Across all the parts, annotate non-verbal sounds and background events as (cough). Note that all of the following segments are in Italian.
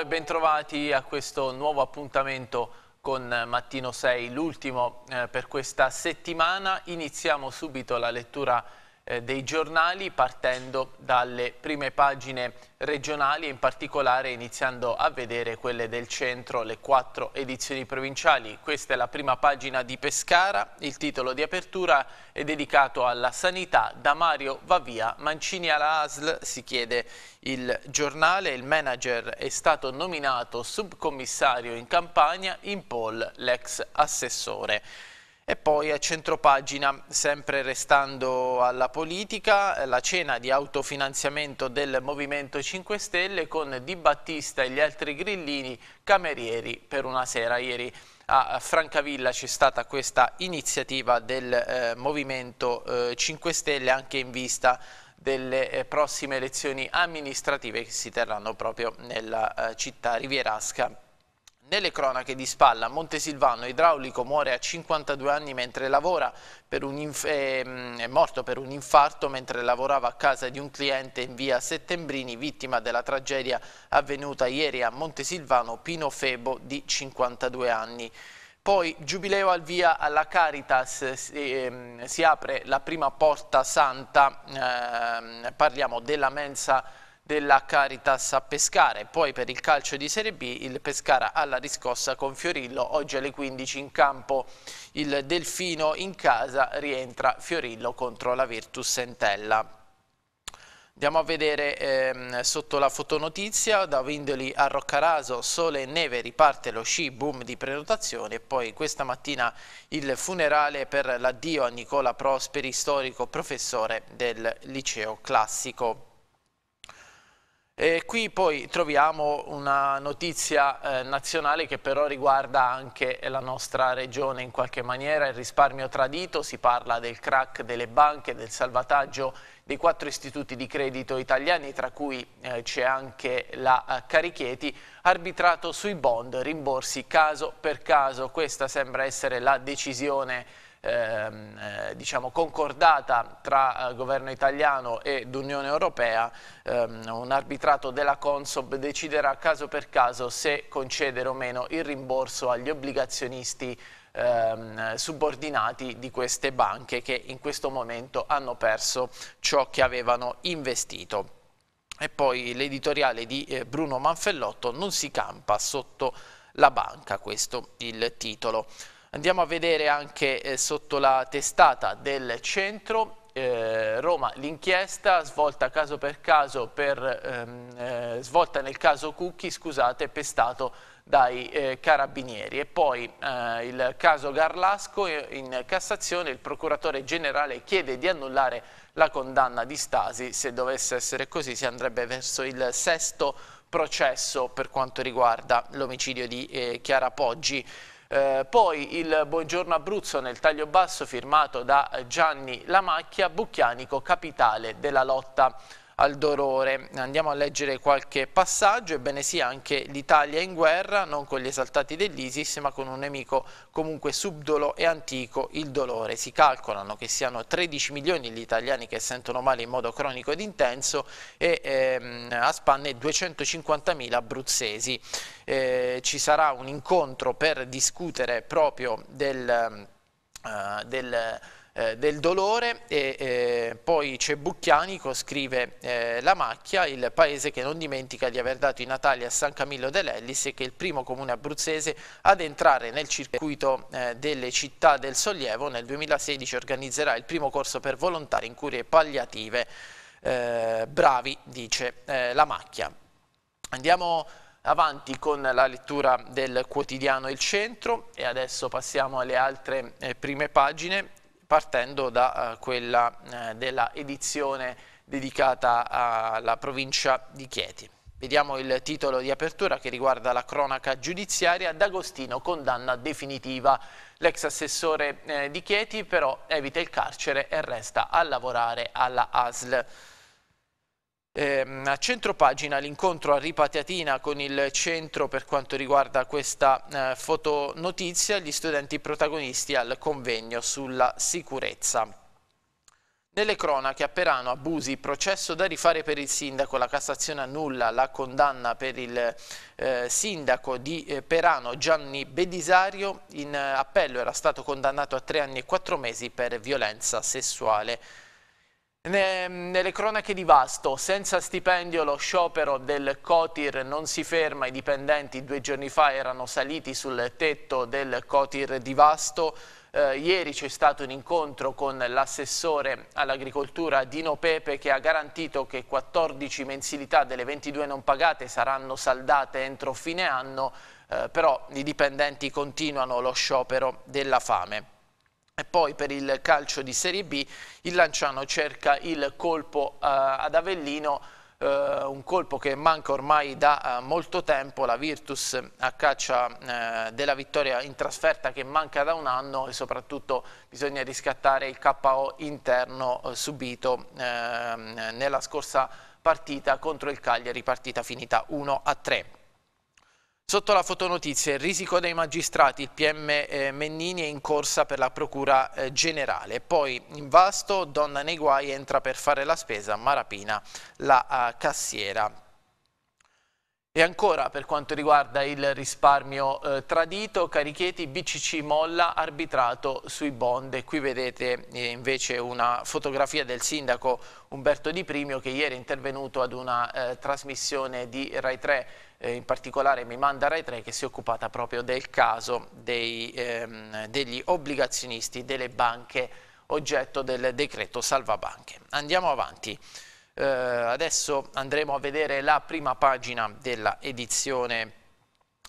e bentrovati a questo nuovo appuntamento con Mattino 6, l'ultimo eh, per questa settimana. Iniziamo subito la lettura eh, dei giornali partendo dalle prime pagine regionali e in particolare iniziando a vedere quelle del centro, le quattro edizioni provinciali. Questa è la prima pagina di Pescara, il titolo di apertura è dedicato alla sanità, da Mario va via, Mancini alla ASL si chiede il giornale, il manager è stato nominato subcommissario in campagna in poll l'ex assessore. E poi a centropagina, sempre restando alla politica, la cena di autofinanziamento del Movimento 5 Stelle con Di Battista e gli altri grillini camerieri per una sera ieri a Francavilla c'è stata questa iniziativa del eh, Movimento eh, 5 Stelle anche in vista delle eh, prossime elezioni amministrative che si terranno proprio nella eh, città rivierasca nelle cronache di spalla, Montesilvano, idraulico, muore a 52 anni mentre lavora per un ehm, è morto per un infarto mentre lavorava a casa di un cliente in via Settembrini, vittima della tragedia avvenuta ieri a Montesilvano, Pino Febo di 52 anni. Poi Giubileo al via alla Caritas, si, ehm, si apre la prima porta santa, ehm, parliamo della mensa della Caritas a Pescara e poi per il calcio di Serie B il Pescara alla riscossa con Fiorillo, oggi alle 15 in campo il Delfino in casa, rientra Fiorillo contro la Virtus Sentella. Andiamo a vedere ehm, sotto la fotonotizia, da Vindoli a Roccaraso, sole e neve, riparte lo sci, boom di prenotazione e poi questa mattina il funerale per l'addio a Nicola Prosperi, storico professore del liceo classico. E qui poi troviamo una notizia eh, nazionale che però riguarda anche la nostra regione in qualche maniera, il risparmio tradito, si parla del crack delle banche, del salvataggio dei quattro istituti di credito italiani, tra cui eh, c'è anche la eh, Carichieti, arbitrato sui bond, rimborsi caso per caso, questa sembra essere la decisione ehm, eh, diciamo concordata tra eh, governo italiano ed Unione Europea, ehm, un arbitrato della Consob deciderà caso per caso se concedere o meno il rimborso agli obbligazionisti Ehm, subordinati di queste banche che in questo momento hanno perso ciò che avevano investito. E poi l'editoriale di eh, Bruno Manfellotto non si campa sotto la banca, questo il titolo. Andiamo a vedere anche eh, sotto la testata del centro eh, Roma l'inchiesta svolta caso per caso per, ehm, eh, svolta nel caso Cucchi scusate pestato dai eh, carabinieri e poi eh, il caso Garlasco eh, in Cassazione il procuratore generale chiede di annullare la condanna di Stasi se dovesse essere così si andrebbe verso il sesto processo per quanto riguarda l'omicidio di eh, Chiara Poggi eh, poi il Buongiorno Abruzzo nel taglio basso firmato da Gianni Lamacchia, Bucchianico capitale della lotta al dolore. Andiamo a leggere qualche passaggio, ebbene sì anche l'Italia in guerra, non con gli esaltati dell'Isis ma con un nemico comunque subdolo e antico, il dolore. Si calcolano che siano 13 milioni gli italiani che sentono male in modo cronico ed intenso e ehm, a spanne 250 mila abruzzesi. Eh, ci sarà un incontro per discutere proprio del... Eh, del eh, del dolore e eh, poi c'è Bucchianico, scrive eh, La Macchia, il paese che non dimentica di aver dato i Natali a San Camillo dell'Ellis e che è il primo comune abruzzese ad entrare nel circuito eh, delle città del sollievo. Nel 2016 organizzerà il primo corso per volontari in cure palliative. Eh, bravi, dice eh, La Macchia. Andiamo avanti con la lettura del quotidiano Il Centro e adesso passiamo alle altre prime pagine partendo da eh, quella eh, della edizione dedicata alla provincia di Chieti. Vediamo il titolo di apertura che riguarda la cronaca giudiziaria. D'Agostino condanna definitiva. L'ex assessore eh, di Chieti però evita il carcere e resta a lavorare alla ASL. Eh, a centro pagina l'incontro a Ripateatina con il centro per quanto riguarda questa eh, fotonotizia, gli studenti protagonisti al convegno sulla sicurezza. Nelle cronache a Perano abusi, processo da rifare per il sindaco, la Cassazione annulla la condanna per il eh, sindaco di eh, Perano Gianni Bedisario, in eh, appello era stato condannato a tre anni e quattro mesi per violenza sessuale. Nelle cronache di Vasto, senza stipendio lo sciopero del Cotir non si ferma, i dipendenti due giorni fa erano saliti sul tetto del Cotir di Vasto, eh, ieri c'è stato un incontro con l'assessore all'agricoltura Dino Pepe che ha garantito che 14 mensilità delle 22 non pagate saranno saldate entro fine anno, eh, però i dipendenti continuano lo sciopero della fame. E poi per il calcio di Serie B il Lanciano cerca il colpo eh, ad Avellino, eh, un colpo che manca ormai da eh, molto tempo, la Virtus eh, a caccia eh, della vittoria in trasferta che manca da un anno e soprattutto bisogna riscattare il KO interno eh, subito ehm, nella scorsa partita contro il Cagliari, partita finita 1 3. Sotto la fotonotizia, il risico dei magistrati, il PM eh, Mennini è in corsa per la Procura eh, Generale. Poi in vasto, donna nei guai entra per fare la spesa, ma rapina la eh, cassiera. E ancora per quanto riguarda il risparmio eh, tradito, carichieti, BCC molla arbitrato sui bond. E qui vedete eh, invece una fotografia del sindaco Umberto Di Primio che ieri è intervenuto ad una eh, trasmissione di Rai 3 eh, in particolare mi manda Rai 3 che si è occupata proprio del caso dei, ehm, degli obbligazionisti delle banche oggetto del decreto salvabanche. Andiamo avanti. Eh, adesso andremo a vedere la prima pagina della edizione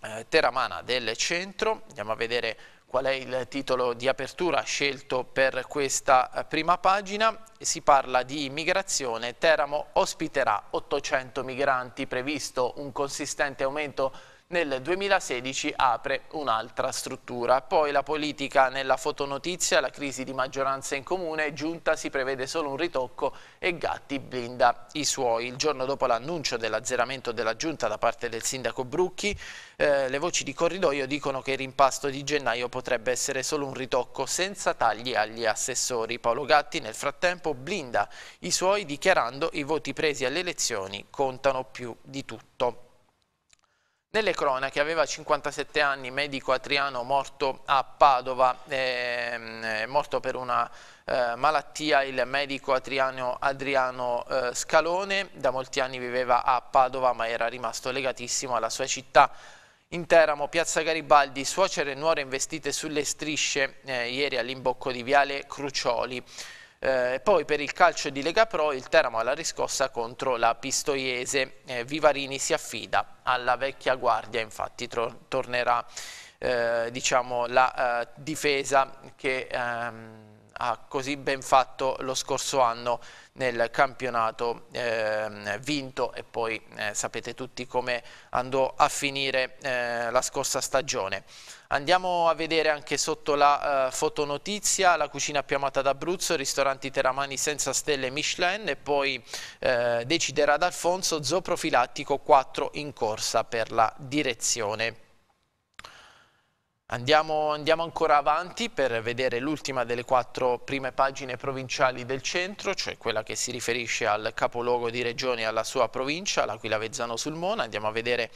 eh, teramana del centro, andiamo a vedere qual è il titolo di apertura scelto per questa eh, prima pagina. Si parla di immigrazione, Teramo ospiterà 800 migranti, previsto un consistente aumento nel 2016 apre un'altra struttura. Poi la politica nella fotonotizia, la crisi di maggioranza in comune, giunta si prevede solo un ritocco e Gatti blinda i suoi. Il giorno dopo l'annuncio dell'azzeramento della giunta da parte del sindaco Brucchi, eh, le voci di corridoio dicono che il rimpasto di gennaio potrebbe essere solo un ritocco senza tagli agli assessori. Paolo Gatti nel frattempo blinda i suoi dichiarando i voti presi alle elezioni contano più di tutto. Nelle cronache aveva 57 anni, medico a morto a Padova, ehm, eh, morto per una eh, malattia, il medico atriano Adriano eh, Scalone, da molti anni viveva a Padova ma era rimasto legatissimo alla sua città. In Teramo, Piazza Garibaldi, suocere e nuore investite sulle strisce eh, ieri all'imbocco di Viale Crucioli. Eh, poi per il calcio di Lega Pro il Teramo alla riscossa contro la Pistoiese, eh, Vivarini si affida alla vecchia guardia, infatti tornerà eh, diciamo, la eh, difesa che ehm, ha così ben fatto lo scorso anno nel campionato eh, vinto e poi eh, sapete tutti come andò a finire eh, la scorsa stagione. Andiamo a vedere anche sotto la eh, fotonotizia la cucina più amata d'Abruzzo, ristoranti teramani senza stelle Michelin e poi eh, deciderà D'Alfonso, zooprofilattico 4 in corsa per la direzione. Andiamo, andiamo, ancora avanti per vedere l'ultima delle quattro prime pagine provinciali del centro, cioè quella che si riferisce al capoluogo di regione e alla sua provincia, l'Aquila Vezzano sul Mona. Andiamo a vedere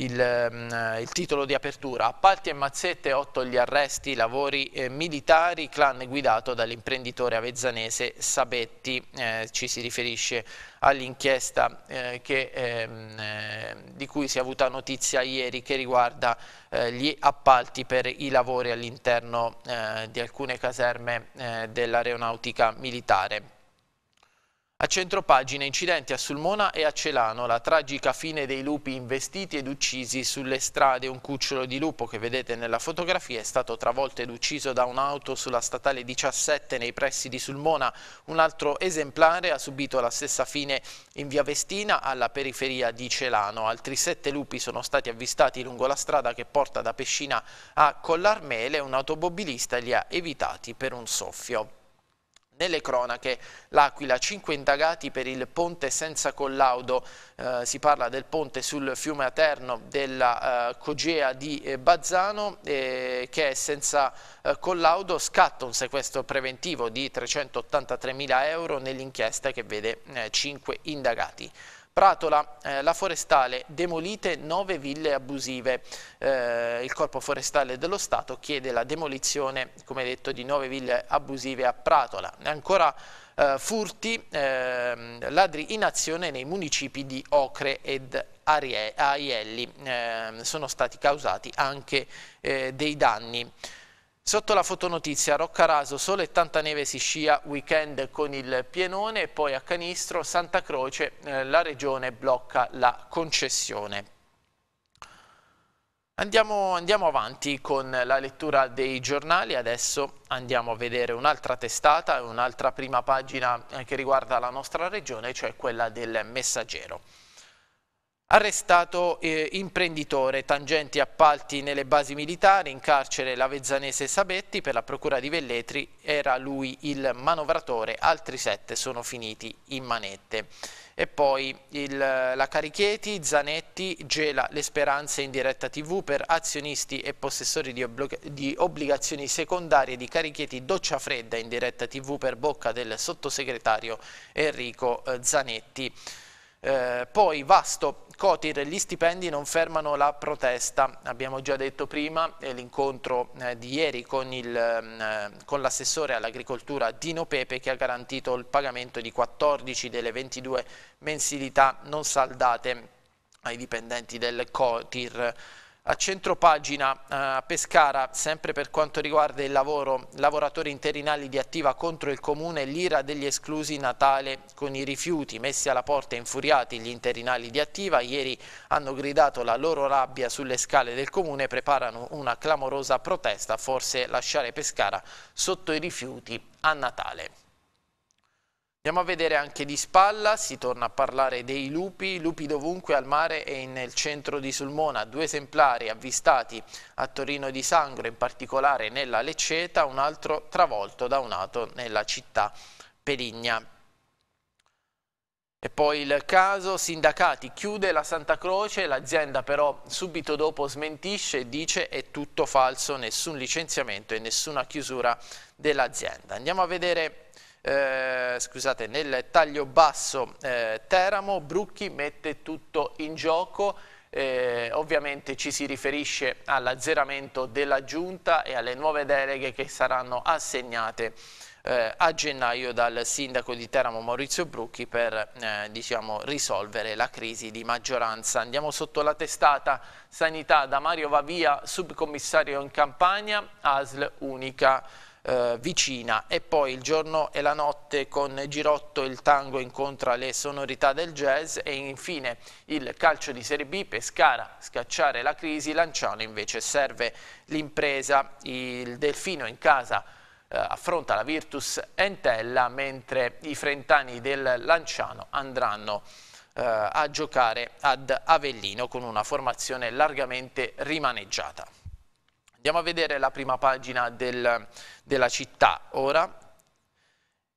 il, ehm, il, titolo di apertura. Appalti e mazzette, otto gli arresti, lavori eh, militari, clan guidato dall'imprenditore avezzanese Sabetti. Eh, ci si riferisce all'inchiesta eh, ehm, eh di cui si è avuta notizia ieri che riguarda eh, gli appalti per i lavori all'interno eh, di alcune caserme dell'aeronautica militare. A centropagina incidenti a Sulmona e a Celano, la tragica fine dei lupi investiti ed uccisi sulle strade. Un cucciolo di lupo che vedete nella fotografia è stato travolto ed ucciso da un'auto sulla statale 17 nei pressi di Sulmona. Un altro esemplare ha subito la stessa fine in via Vestina alla periferia di Celano. Altri sette lupi sono stati avvistati lungo la strada che porta da Pescina a Collarmele. Un automobilista li ha evitati per un soffio. Nelle cronache l'Aquila, 5 indagati per il ponte senza collaudo, eh, si parla del ponte sul fiume Aterno della eh, Cogea di eh, Bazzano eh, che è senza eh, collaudo, scatta un sequestro preventivo di 383 mila euro nell'inchiesta che vede 5 eh, indagati. Pratola, eh, la forestale, demolite nove ville abusive. Eh, il Corpo Forestale dello Stato chiede la demolizione, come detto, di nove ville abusive a Pratola. Ancora eh, furti, ehm, ladri in azione nei municipi di Ocre ed Arielli. Ehm, sono stati causati anche eh, dei danni. Sotto la fotonotizia Roccaraso, sole e tanta neve si scia, weekend con il pienone e poi a Canistro, Santa Croce, eh, la regione blocca la concessione. Andiamo, andiamo, avanti con la lettura dei giornali, adesso andiamo a vedere un'altra testata, un'altra prima pagina eh, che riguarda la nostra regione, cioè quella del Messaggero. Arrestato eh, imprenditore, tangenti appalti nelle basi militari, in carcere l'Avezzanese Sabetti per la procura di Velletri, era lui il manovratore, altri sette sono finiti in manette. E poi il, la Carichieti, Zanetti gela le speranze in diretta tv per azionisti e possessori di, di obbligazioni secondarie di Carichieti, doccia fredda in diretta tv per bocca del sottosegretario Enrico eh, Zanetti. Eh, poi Vasto Cotir, gli stipendi non fermano la protesta, abbiamo già detto prima, l'incontro eh, di ieri ehm, eh, con l'assessore all'agricoltura Dino Pepe che ha garantito il pagamento di 14 delle 22 mensilità non saldate ai dipendenti del Cotir. A centro pagina eh, Pescara, sempre per quanto riguarda il lavoro, lavoratori interinali di attiva contro il comune, l'ira degli esclusi Natale con i rifiuti, messi alla porta infuriati gli interinali di attiva, ieri hanno gridato la loro rabbia sulle scale del comune, preparano una clamorosa protesta, forse lasciare Pescara sotto i rifiuti a Natale. Andiamo a vedere anche di spalla, si torna a parlare dei lupi, lupi dovunque al mare e nel centro di Sulmona, due esemplari avvistati a Torino di Sangro, in particolare nella Lecceta, un altro travolto da un auto nella città Perigna. E poi il caso, sindacati, chiude la Santa Croce, l'azienda però subito dopo smentisce e dice è tutto falso, nessun licenziamento e nessuna chiusura dell'azienda. Andiamo a vedere eh, scusate, nel taglio basso eh, Teramo, Brucchi mette tutto in gioco, eh, ovviamente ci si riferisce all'azzeramento della giunta e alle nuove deleghe che saranno assegnate eh, a gennaio dal sindaco di Teramo Maurizio Brucchi per eh, diciamo, risolvere la crisi di maggioranza. Andiamo sotto la testata Sanità da Mario Vavia, subcommissario in Campania, ASL Unica eh, vicina e poi il giorno e la notte con Girotto il tango incontra le sonorità del jazz e infine il calcio di Serie B Pescara scacciare la crisi Lanciano invece serve l'impresa il Delfino in casa eh, affronta la Virtus Entella mentre i frentani del Lanciano andranno eh, a giocare ad Avellino con una formazione largamente rimaneggiata. Andiamo a vedere la prima pagina del, della città ora.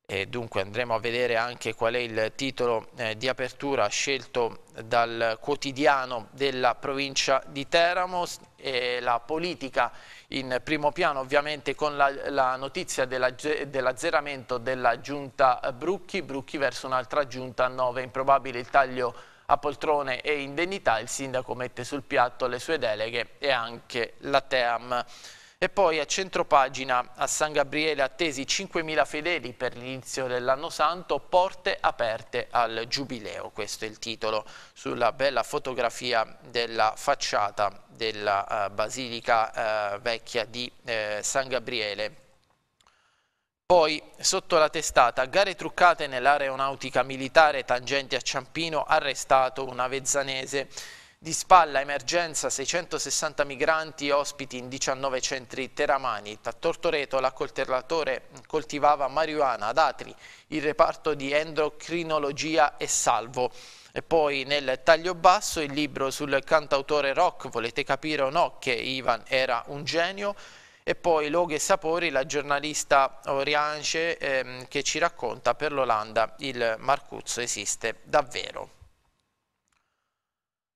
E dunque andremo a vedere anche qual è il titolo eh, di apertura scelto dal quotidiano della provincia di Teramo e la politica in primo piano ovviamente con la, la notizia dell'azzeramento della giunta Brucchi, Brucchi verso un'altra giunta a 9, improbabile il taglio a poltrone e indennità, il sindaco mette sul piatto le sue deleghe e anche la TEAM. E poi a centropagina a San Gabriele attesi 5.000 fedeli per l'inizio dell'anno santo, porte aperte al giubileo, questo è il titolo, sulla bella fotografia della facciata della uh, Basilica uh, Vecchia di uh, San Gabriele poi, sotto la testata, gare truccate nell'aeronautica militare tangenti a Ciampino, arrestato una vezzanese. Di spalla emergenza 660 migranti ospiti in 19 centri teramani. A Tortoreto l'accoltellatore coltivava marijuana ad Atri, il reparto di endocrinologia è salvo. E poi nel taglio basso il libro sul cantautore rock Volete capire o no che Ivan era un genio? e poi Loghe e Sapori, la giornalista Oriance ehm, che ci racconta per l'Olanda il Marcuzzo esiste davvero.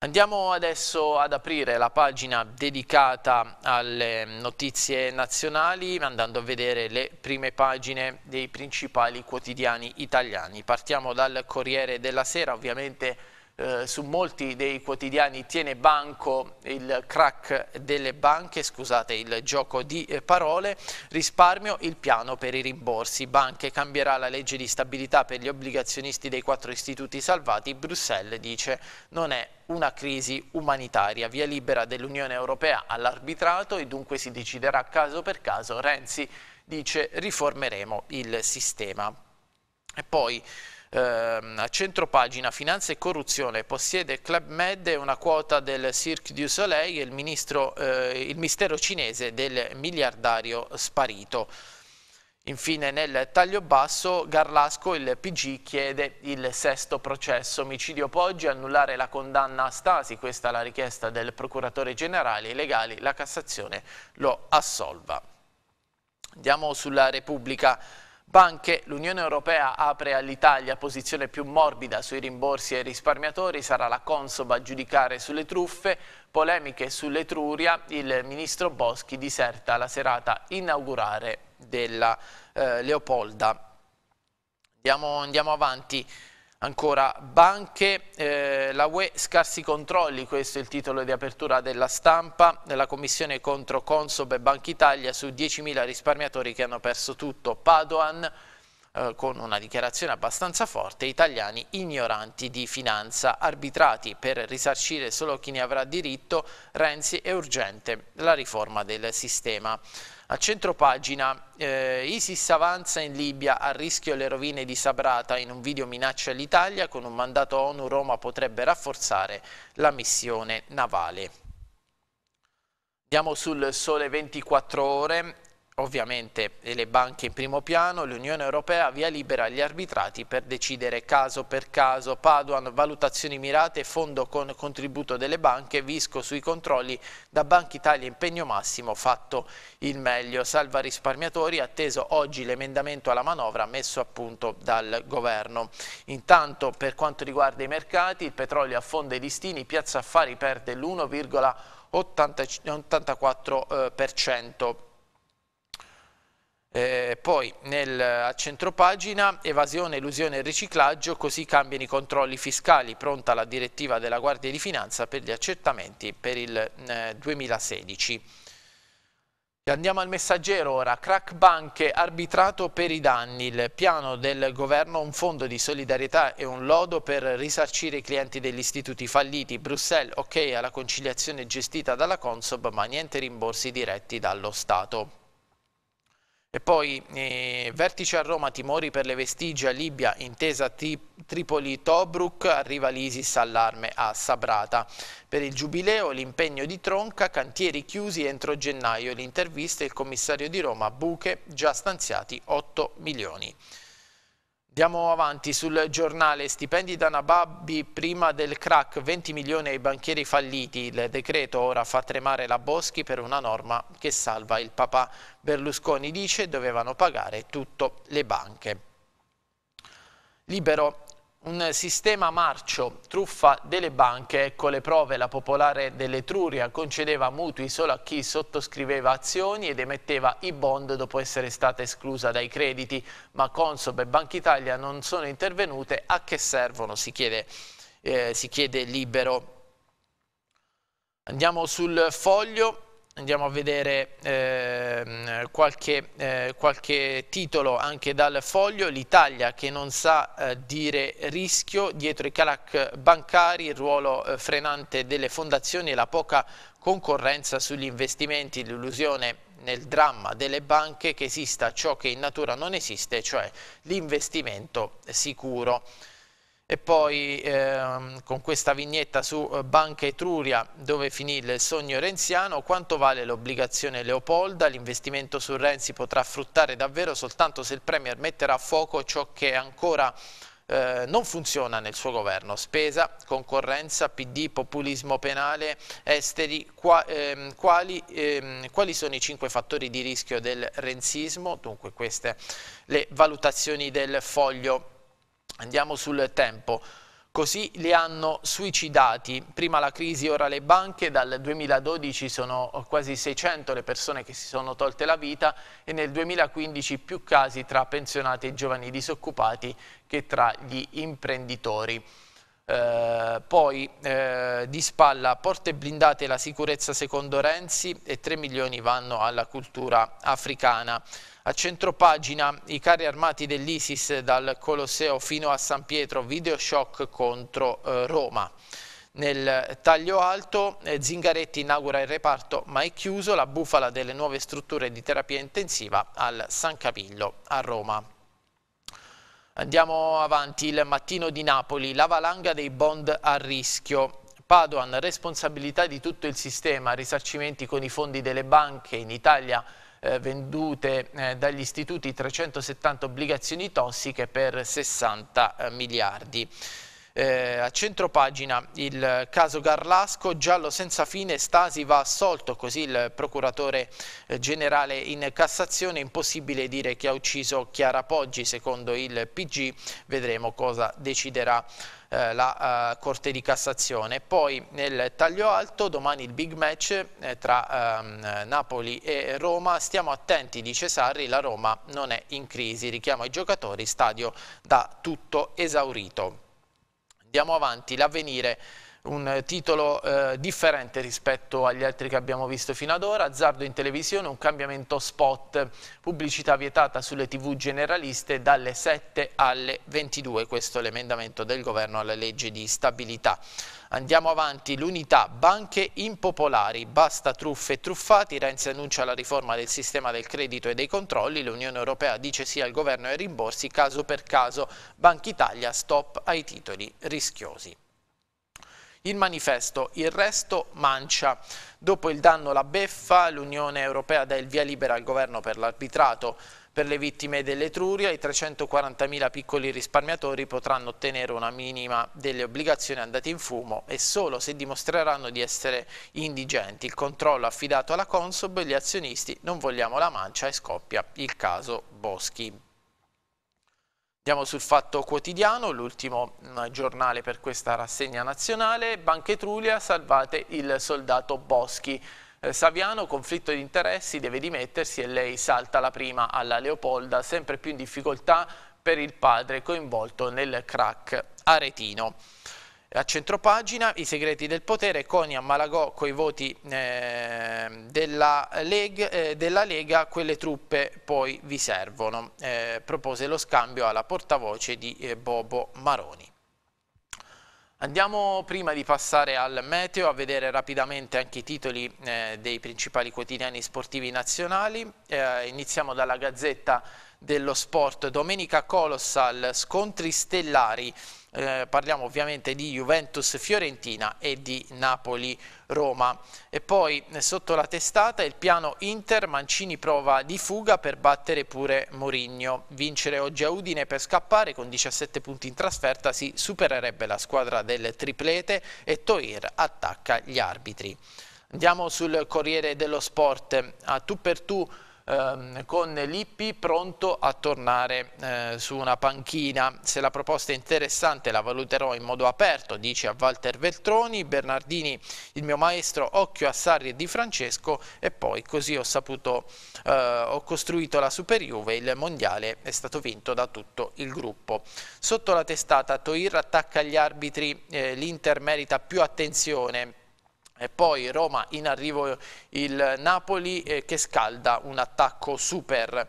Andiamo adesso ad aprire la pagina dedicata alle notizie nazionali andando a vedere le prime pagine dei principali quotidiani italiani. Partiamo dal Corriere della Sera, ovviamente eh, su molti dei quotidiani tiene banco il crack delle banche, scusate il gioco di eh, parole, risparmio il piano per i rimborsi, banche cambierà la legge di stabilità per gli obbligazionisti dei quattro istituti salvati, Bruxelles dice non è una crisi umanitaria, via libera dell'Unione Europea all'arbitrato e dunque si deciderà caso per caso, Renzi dice riformeremo il sistema. E poi ehm, centro pagina Finanza e Corruzione possiede Club Med e una quota del Cirque du Soleil e il, ministro, eh, il mistero cinese del miliardario sparito. Infine nel taglio basso Garlasco il PG chiede il sesto processo omicidio Poggi annullare la condanna a Stasi, questa è la richiesta del procuratore generale I legali, la Cassazione lo assolva. Andiamo sulla Repubblica Banche, l'Unione Europea apre all'Italia posizione più morbida sui rimborsi ai risparmiatori, sarà la Consob a giudicare sulle truffe, polemiche sull'Etruria, il ministro Boschi diserta la serata inaugurare della eh, Leopolda. Andiamo, andiamo avanti. Ancora, banche, eh, la UE scarsi controlli, questo è il titolo di apertura della stampa, la commissione contro Consob e Banca Italia su 10.000 risparmiatori che hanno perso tutto. Padoan eh, con una dichiarazione abbastanza forte, italiani ignoranti di finanza, arbitrati per risarcire solo chi ne avrà diritto, Renzi è urgente la riforma del sistema. A centropagina, eh, ISIS avanza in Libia a rischio le rovine di Sabrata, in un video minaccia l'Italia, con un mandato ONU Roma potrebbe rafforzare la missione navale. Andiamo sul sole 24 ore, ovviamente le banche in primo piano, l'Unione Europea via libera agli arbitrati per decidere caso per caso, Paduan, valutazioni mirate, fondo con contributo delle banche, Visco sui controlli, da Banca Italia impegno massimo, fatto il meglio. Salva risparmiatori, atteso oggi l'emendamento alla manovra messo a punto dal governo. Intanto per quanto riguarda i mercati, il petrolio affonda i listini, Piazza Affari perde l'1,84%. Eh, poi nel, a centropagina evasione, elusione e riciclaggio, così cambiano i controlli fiscali, pronta la direttiva della Guardia di Finanza per gli accertamenti per il eh, 2016. Andiamo al messaggero ora, crack banche arbitrato per i danni, il piano del governo un fondo di solidarietà e un lodo per risarcire i clienti degli istituti falliti, Bruxelles ok alla conciliazione gestita dalla Consob ma niente rimborsi diretti dallo Stato. E poi eh, vertice a Roma, timori per le vestigia, Libia, intesa tri Tripoli-Tobruk, arriva l'Isis allarme a Sabrata. Per il Giubileo l'impegno di Tronca, cantieri chiusi entro gennaio, l'intervista il commissario di Roma, buche già stanziati 8 milioni. Andiamo avanti sul giornale, stipendi da Nababbi prima del crack, 20 milioni ai banchieri falliti, il decreto ora fa tremare la Boschi per una norma che salva il papà. Berlusconi dice dovevano pagare tutto le banche. Libero un sistema marcio, truffa delle banche, ecco le prove, la popolare dell'Etruria concedeva mutui solo a chi sottoscriveva azioni ed emetteva i bond dopo essere stata esclusa dai crediti, ma Consob e Banca Italia non sono intervenute, a che servono? Si chiede, eh, si chiede libero. Andiamo sul foglio andiamo a vedere eh, qualche, eh, qualche, titolo anche dal foglio, l'Italia che non sa eh, dire rischio, dietro i calac bancari, il ruolo eh, frenante delle fondazioni e la poca concorrenza sugli investimenti, l'illusione nel dramma delle banche che esista ciò che in natura non esiste, cioè l'investimento sicuro e poi ehm, con questa vignetta su eh, Banca Etruria dove finì il sogno renziano, quanto vale l'obbligazione Leopolda, l'investimento su Renzi potrà fruttare davvero soltanto se il Premier metterà a fuoco ciò che ancora eh, non funziona nel suo governo, spesa, concorrenza, PD, populismo penale, esteri, qua, ehm, quali, ehm, quali sono i cinque fattori di rischio del renzismo? Dunque queste le valutazioni del foglio Andiamo sul tempo. Così li hanno suicidati, prima la crisi, ora le banche, dal 2012 sono quasi 600 le persone che si sono tolte la vita e nel 2015 più casi tra pensionati e giovani disoccupati che tra gli imprenditori. Eh, poi eh, di spalla porte blindate e la sicurezza secondo Renzi e 3 milioni vanno alla cultura africana. A centropagina i carri armati dell'Isis dal Colosseo fino a San Pietro, videoshock contro eh, Roma. Nel taglio alto eh, Zingaretti inaugura il reparto ma è chiuso la bufala delle nuove strutture di terapia intensiva al San Capillo a Roma. Andiamo avanti, il mattino di Napoli, la valanga dei bond a rischio. Padoan, responsabilità di tutto il sistema, risarcimenti con i fondi delle banche in Italia, eh, vendute eh, dagli istituti 370 obbligazioni tossiche per 60 eh, miliardi. Eh, a centro pagina il caso Garlasco, giallo senza fine, Stasi va assolto, così il procuratore eh, generale in Cassazione, impossibile dire che ha ucciso Chiara Poggi, secondo il PG, vedremo cosa deciderà eh, la eh, Corte di Cassazione. Poi nel taglio alto, domani il big match eh, tra ehm, Napoli e Roma, stiamo attenti, dice Sarri, la Roma non è in crisi, richiamo ai giocatori, stadio da tutto esaurito. Andiamo avanti, l'avvenire un eh, titolo eh, differente rispetto agli altri che abbiamo visto fino ad ora, azzardo in televisione, un cambiamento spot, pubblicità vietata sulle tv generaliste dalle 7 alle 22, questo è l'emendamento del governo alla legge di stabilità. Andiamo avanti, l'unità, banche impopolari, basta truffe e truffati, Renzi annuncia la riforma del sistema del credito e dei controlli, l'Unione Europea dice sì al governo e ai rimborsi caso per caso, Banca Italia stop ai titoli rischiosi. Il manifesto, il resto mancia. Dopo il danno la beffa, l'Unione Europea dà il via libera al governo per l'arbitrato. Per le vittime dell'Etruria i 340.000 piccoli risparmiatori potranno ottenere una minima delle obbligazioni andate in fumo e solo se dimostreranno di essere indigenti. Il controllo affidato alla Consob e gli azionisti non vogliamo la mancia e scoppia il caso Boschi. Andiamo sul Fatto Quotidiano, l'ultimo giornale per questa rassegna nazionale. Banca Etrulia, salvate il soldato Boschi. Eh, Saviano, conflitto di interessi, deve dimettersi e lei salta la prima alla Leopolda, sempre più in difficoltà per il padre coinvolto nel crack aretino a centropagina i segreti del potere, Conia, Malagò con i voti eh, della, Lega, eh, della, Lega, quelle truppe poi vi servono. Eh, propose lo scambio alla portavoce di eh, Bobo Maroni. Andiamo prima di passare al meteo a vedere rapidamente anche i titoli eh, dei principali quotidiani sportivi nazionali. Eh, iniziamo dalla Gazzetta dello Sport. Domenica Colossal, scontri stellari eh, parliamo ovviamente di Juventus-Fiorentina e di Napoli-Roma. E poi eh, sotto la testata il piano Inter, Mancini prova di fuga per battere pure Mourinho. Vincere oggi a Udine per scappare con 17 punti in trasferta si supererebbe la squadra del triplete e Toir attacca gli arbitri. Andiamo sul Corriere dello Sport, a tu per tu ehm, con Lippi pronto a tornare eh, su una panchina. Se la proposta è interessante la valuterò in modo aperto, dice a Walter Veltroni, Bernardini il mio maestro, occhio a Sarri e Di Francesco e poi così ho saputo, eh, ho costruito la Super Juve, il mondiale è stato vinto da tutto il gruppo. Sotto la testata Toir attacca gli arbitri, eh, l'Inter merita più attenzione e poi Roma in arrivo il Napoli eh, che scalda un attacco super.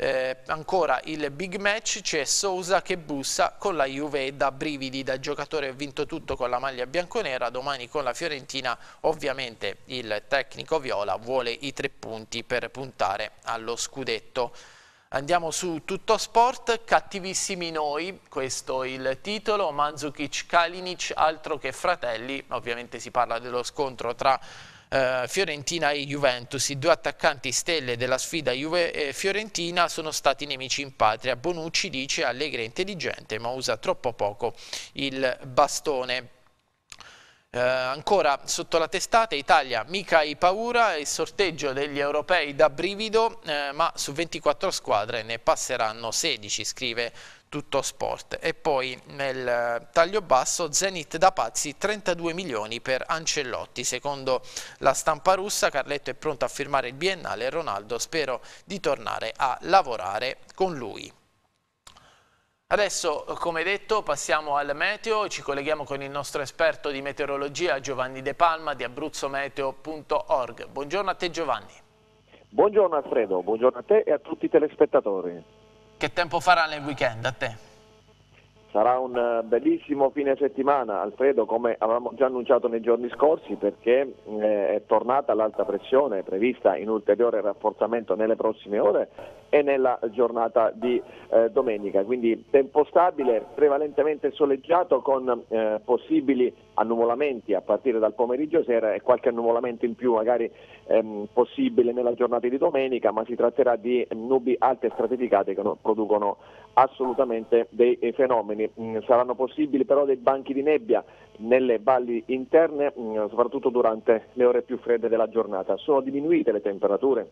Eh, ancora il big match c'è Sousa che bussa con la Juve da brividi da giocatore ha vinto tutto con la maglia bianconera domani con la Fiorentina ovviamente il tecnico Viola vuole i tre punti per puntare allo scudetto Andiamo su Tutto Sport, cattivissimi noi, questo il titolo, Mandzukic, Kalinic, altro che fratelli, ovviamente si parla dello scontro tra eh, Fiorentina e Juventus, i due attaccanti stelle della sfida Juve e Fiorentina sono stati nemici in patria, Bonucci dice Allegri e intelligente ma usa troppo poco il bastone. Eh, ancora sotto la testata Italia mica hai paura, il sorteggio degli europei da brivido, eh, ma su 24 squadre ne passeranno 16, scrive tutto sport. E poi nel eh, taglio basso Zenit da pazzi 32 milioni per Ancellotti. Secondo la stampa russa Carletto è pronto a firmare il biennale Ronaldo spero di tornare a lavorare con lui. Adesso, come detto, passiamo al meteo e ci colleghiamo con il nostro esperto di meteorologia Giovanni De Palma di abruzzometeo.org. Buongiorno a te Giovanni. Buongiorno Alfredo, buongiorno a te e a tutti i telespettatori. Che tempo farà nel weekend a te? Sarà un eh, bellissimo fine settimana, Alfredo, come avevamo già annunciato nei giorni scorsi, perché mm, è tornata l'alta pressione prevista in ulteriore rafforzamento nelle prossime ore e nella giornata di eh, domenica. Quindi tempo stabile, prevalentemente soleggiato con eh, possibili annuvolamenti a partire dal pomeriggio sera e qualche annuvolamento in più magari ehm, possibile nella giornata di domenica, ma si tratterà di nubi alte e stratificate che producono assolutamente dei eh, fenomeni. Mm, saranno possibili però dei banchi di nebbia nelle valli interne, mm, soprattutto durante le ore più fredde della giornata. Sono diminuite le temperature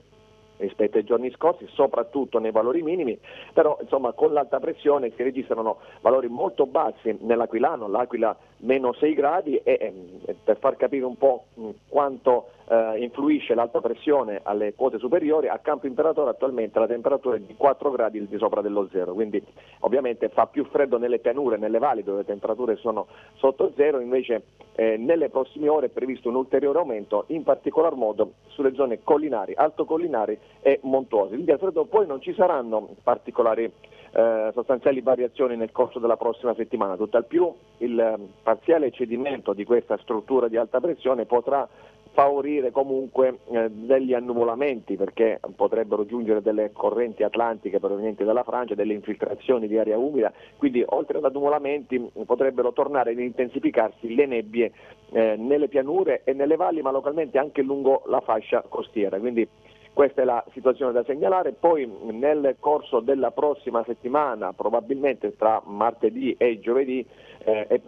rispetto ai giorni scorsi, soprattutto nei valori minimi, però insomma, con l'alta pressione si registrano valori molto bassi nell'Aquilano, l'Aquila meno 6 gradi e, e eh, mm, per far capire un po' quanto eh, influisce l'alta pressione alle quote superiori, a campo imperatore attualmente la temperatura è di 4 gradi di sopra dello zero, quindi ovviamente fa più freddo nelle pianure, nelle valli dove le temperature sono sotto zero, invece eh, nelle prossime ore è previsto un ulteriore aumento, in particolar modo sulle zone collinari, altocollinari e montuose. Quindi Alfredo poi non ci saranno particolari eh, sostanziali variazioni nel corso della prossima settimana, tutt'al più il eh, parziale cedimento di questa struttura di alta pressione potrà favorire comunque eh, degli annuvolamenti perché potrebbero giungere delle correnti atlantiche provenienti dalla Francia, delle infiltrazioni di aria umida, quindi oltre ad annuvolamenti potrebbero tornare ad intensificarsi le nebbie eh, nelle pianure e nelle valli, ma localmente anche lungo la fascia costiera. Quindi questa è la situazione da segnalare. Poi nel corso della prossima settimana, probabilmente tra martedì e giovedì, eh, è,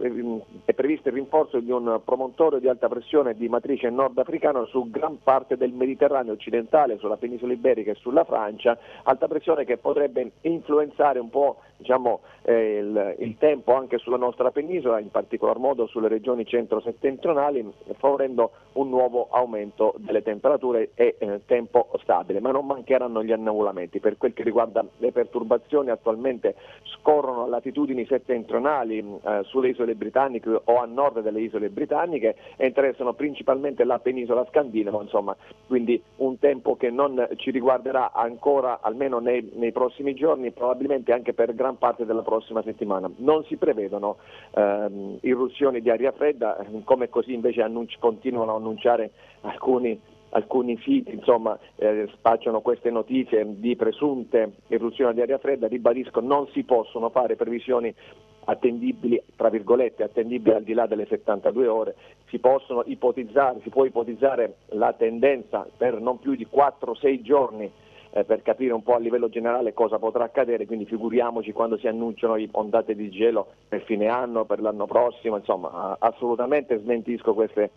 è, previsto il rinforzo di un promontorio di alta pressione di matrice nordafricana su gran parte del Mediterraneo occidentale, sulla penisola iberica e sulla Francia, alta pressione che potrebbe influenzare un po' diciamo, eh, il, il, tempo anche sulla nostra penisola, in particolar modo sulle regioni centro-settentrionali, favorendo un nuovo aumento delle temperature e eh, tempo stabile, ma non mancheranno gli annullamenti. Per quel che riguarda le perturbazioni attualmente scorrono a latitudini settentrionali eh, sulle isole britanniche o a nord delle isole britanniche e interessano principalmente la penisola scandinava, insomma, quindi un tempo che non ci riguarderà ancora almeno nei, nei prossimi giorni, probabilmente anche per grandi gran parte della prossima settimana. Non si prevedono ehm, irruzioni di aria fredda, eh, come così invece annunci, continuano a annunciare alcuni alcuni siti insomma, eh, spacciano queste notizie di presunte irruzioni di aria fredda, ribadisco non si possono fare previsioni attendibili, tra virgolette, attendibili al di là delle 72 ore, si, possono ipotizzare, si può ipotizzare la tendenza per non più di 4-6 giorni eh, per capire un po' a livello generale cosa potrà accadere, quindi figuriamoci quando si annunciano le ondate di gelo per fine anno, per l'anno prossimo, insomma assolutamente smentisco queste,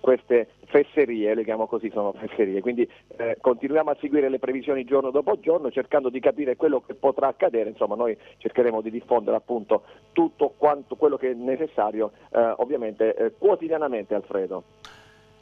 queste fesserie, le chiamo così, sono fesserie. Quindi eh, continuiamo a seguire le previsioni giorno dopo giorno cercando di capire quello che potrà accadere, insomma noi cercheremo di diffondere appunto tutto quanto quello che è necessario eh, ovviamente eh, quotidianamente Alfredo.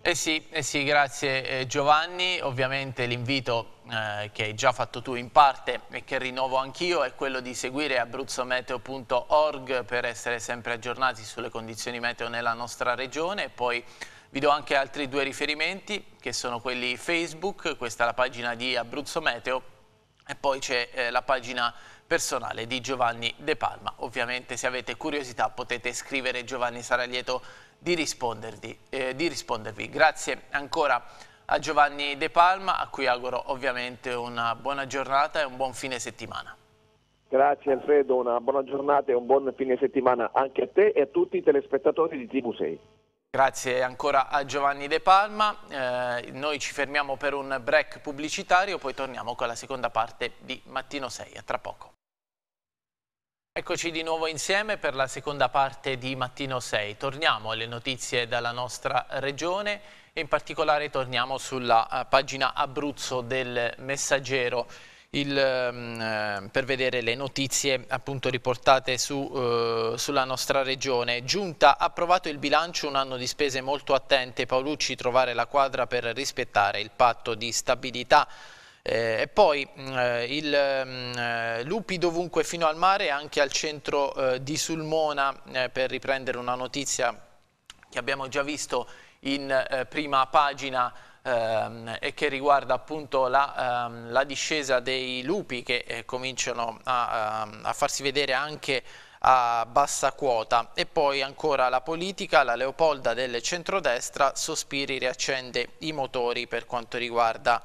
Eh sì, eh sì grazie eh, Giovanni. Ovviamente l'invito eh, che hai già fatto tu in parte e che rinnovo anch'io è quello di seguire abruzzometeo.org per essere sempre aggiornati sulle condizioni meteo nella nostra regione poi vi do anche altri due riferimenti che sono quelli Facebook, questa è la pagina di Abruzzo Meteo e poi c'è eh, la pagina personale di Giovanni De Palma. Ovviamente se avete curiosità potete scrivere Giovanni, sarà lieto di di rispondervi. Eh, di rispondervi. Grazie ancora a Giovanni De Palma, a cui auguro ovviamente una buona giornata e un buon fine settimana. Grazie Alfredo, una buona giornata e un buon fine settimana anche a te e a tutti i telespettatori di TV6. Grazie ancora a Giovanni De Palma, eh, noi ci fermiamo per un break pubblicitario, poi torniamo con la seconda parte di Mattino 6, a tra poco. Eccoci di nuovo insieme per la seconda parte di Mattino 6. Torniamo alle notizie dalla nostra regione e in particolare torniamo sulla eh, pagina Abruzzo del Messaggero il, ehm, eh, per vedere le notizie appunto riportate su, eh, sulla nostra regione. Giunta ha approvato il bilancio, un anno di spese molto attente. Paolucci trovare la quadra per rispettare il patto di stabilità eh, e poi mm, eh, il, mm, eh, lupi dovunque fino al mare, anche al centro eh, di Sulmona, eh, per riprendere una notizia che abbiamo già visto in eh, prima pagina ehm, e che riguarda appunto la, ehm, la discesa dei lupi che cominciano a, ehm, a farsi vedere anche a bassa quota e poi ancora la politica, la Leopolda del centrodestra, Sospiri riaccende i motori per quanto riguarda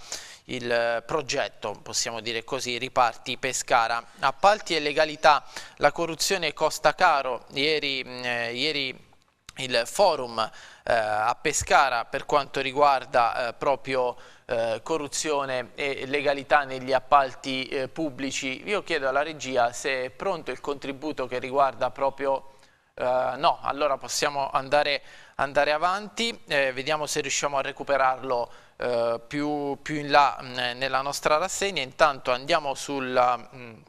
il eh, progetto, possiamo dire così, riparti Pescara. Appalti e legalità, la corruzione costa caro, ieri, mm, eh, ieri il forum eh, a Pescara per quanto riguarda eh, proprio eh, corruzione e legalità negli appalti eh, pubblici. Io chiedo alla regia se è pronto il contributo che riguarda proprio... Eh, no, allora possiamo andare, andare avanti, vediamo se riusciamo a recuperarlo eh, più, più, in là mh, eh, nella nostra rassegna, intanto andiamo sulla, mh,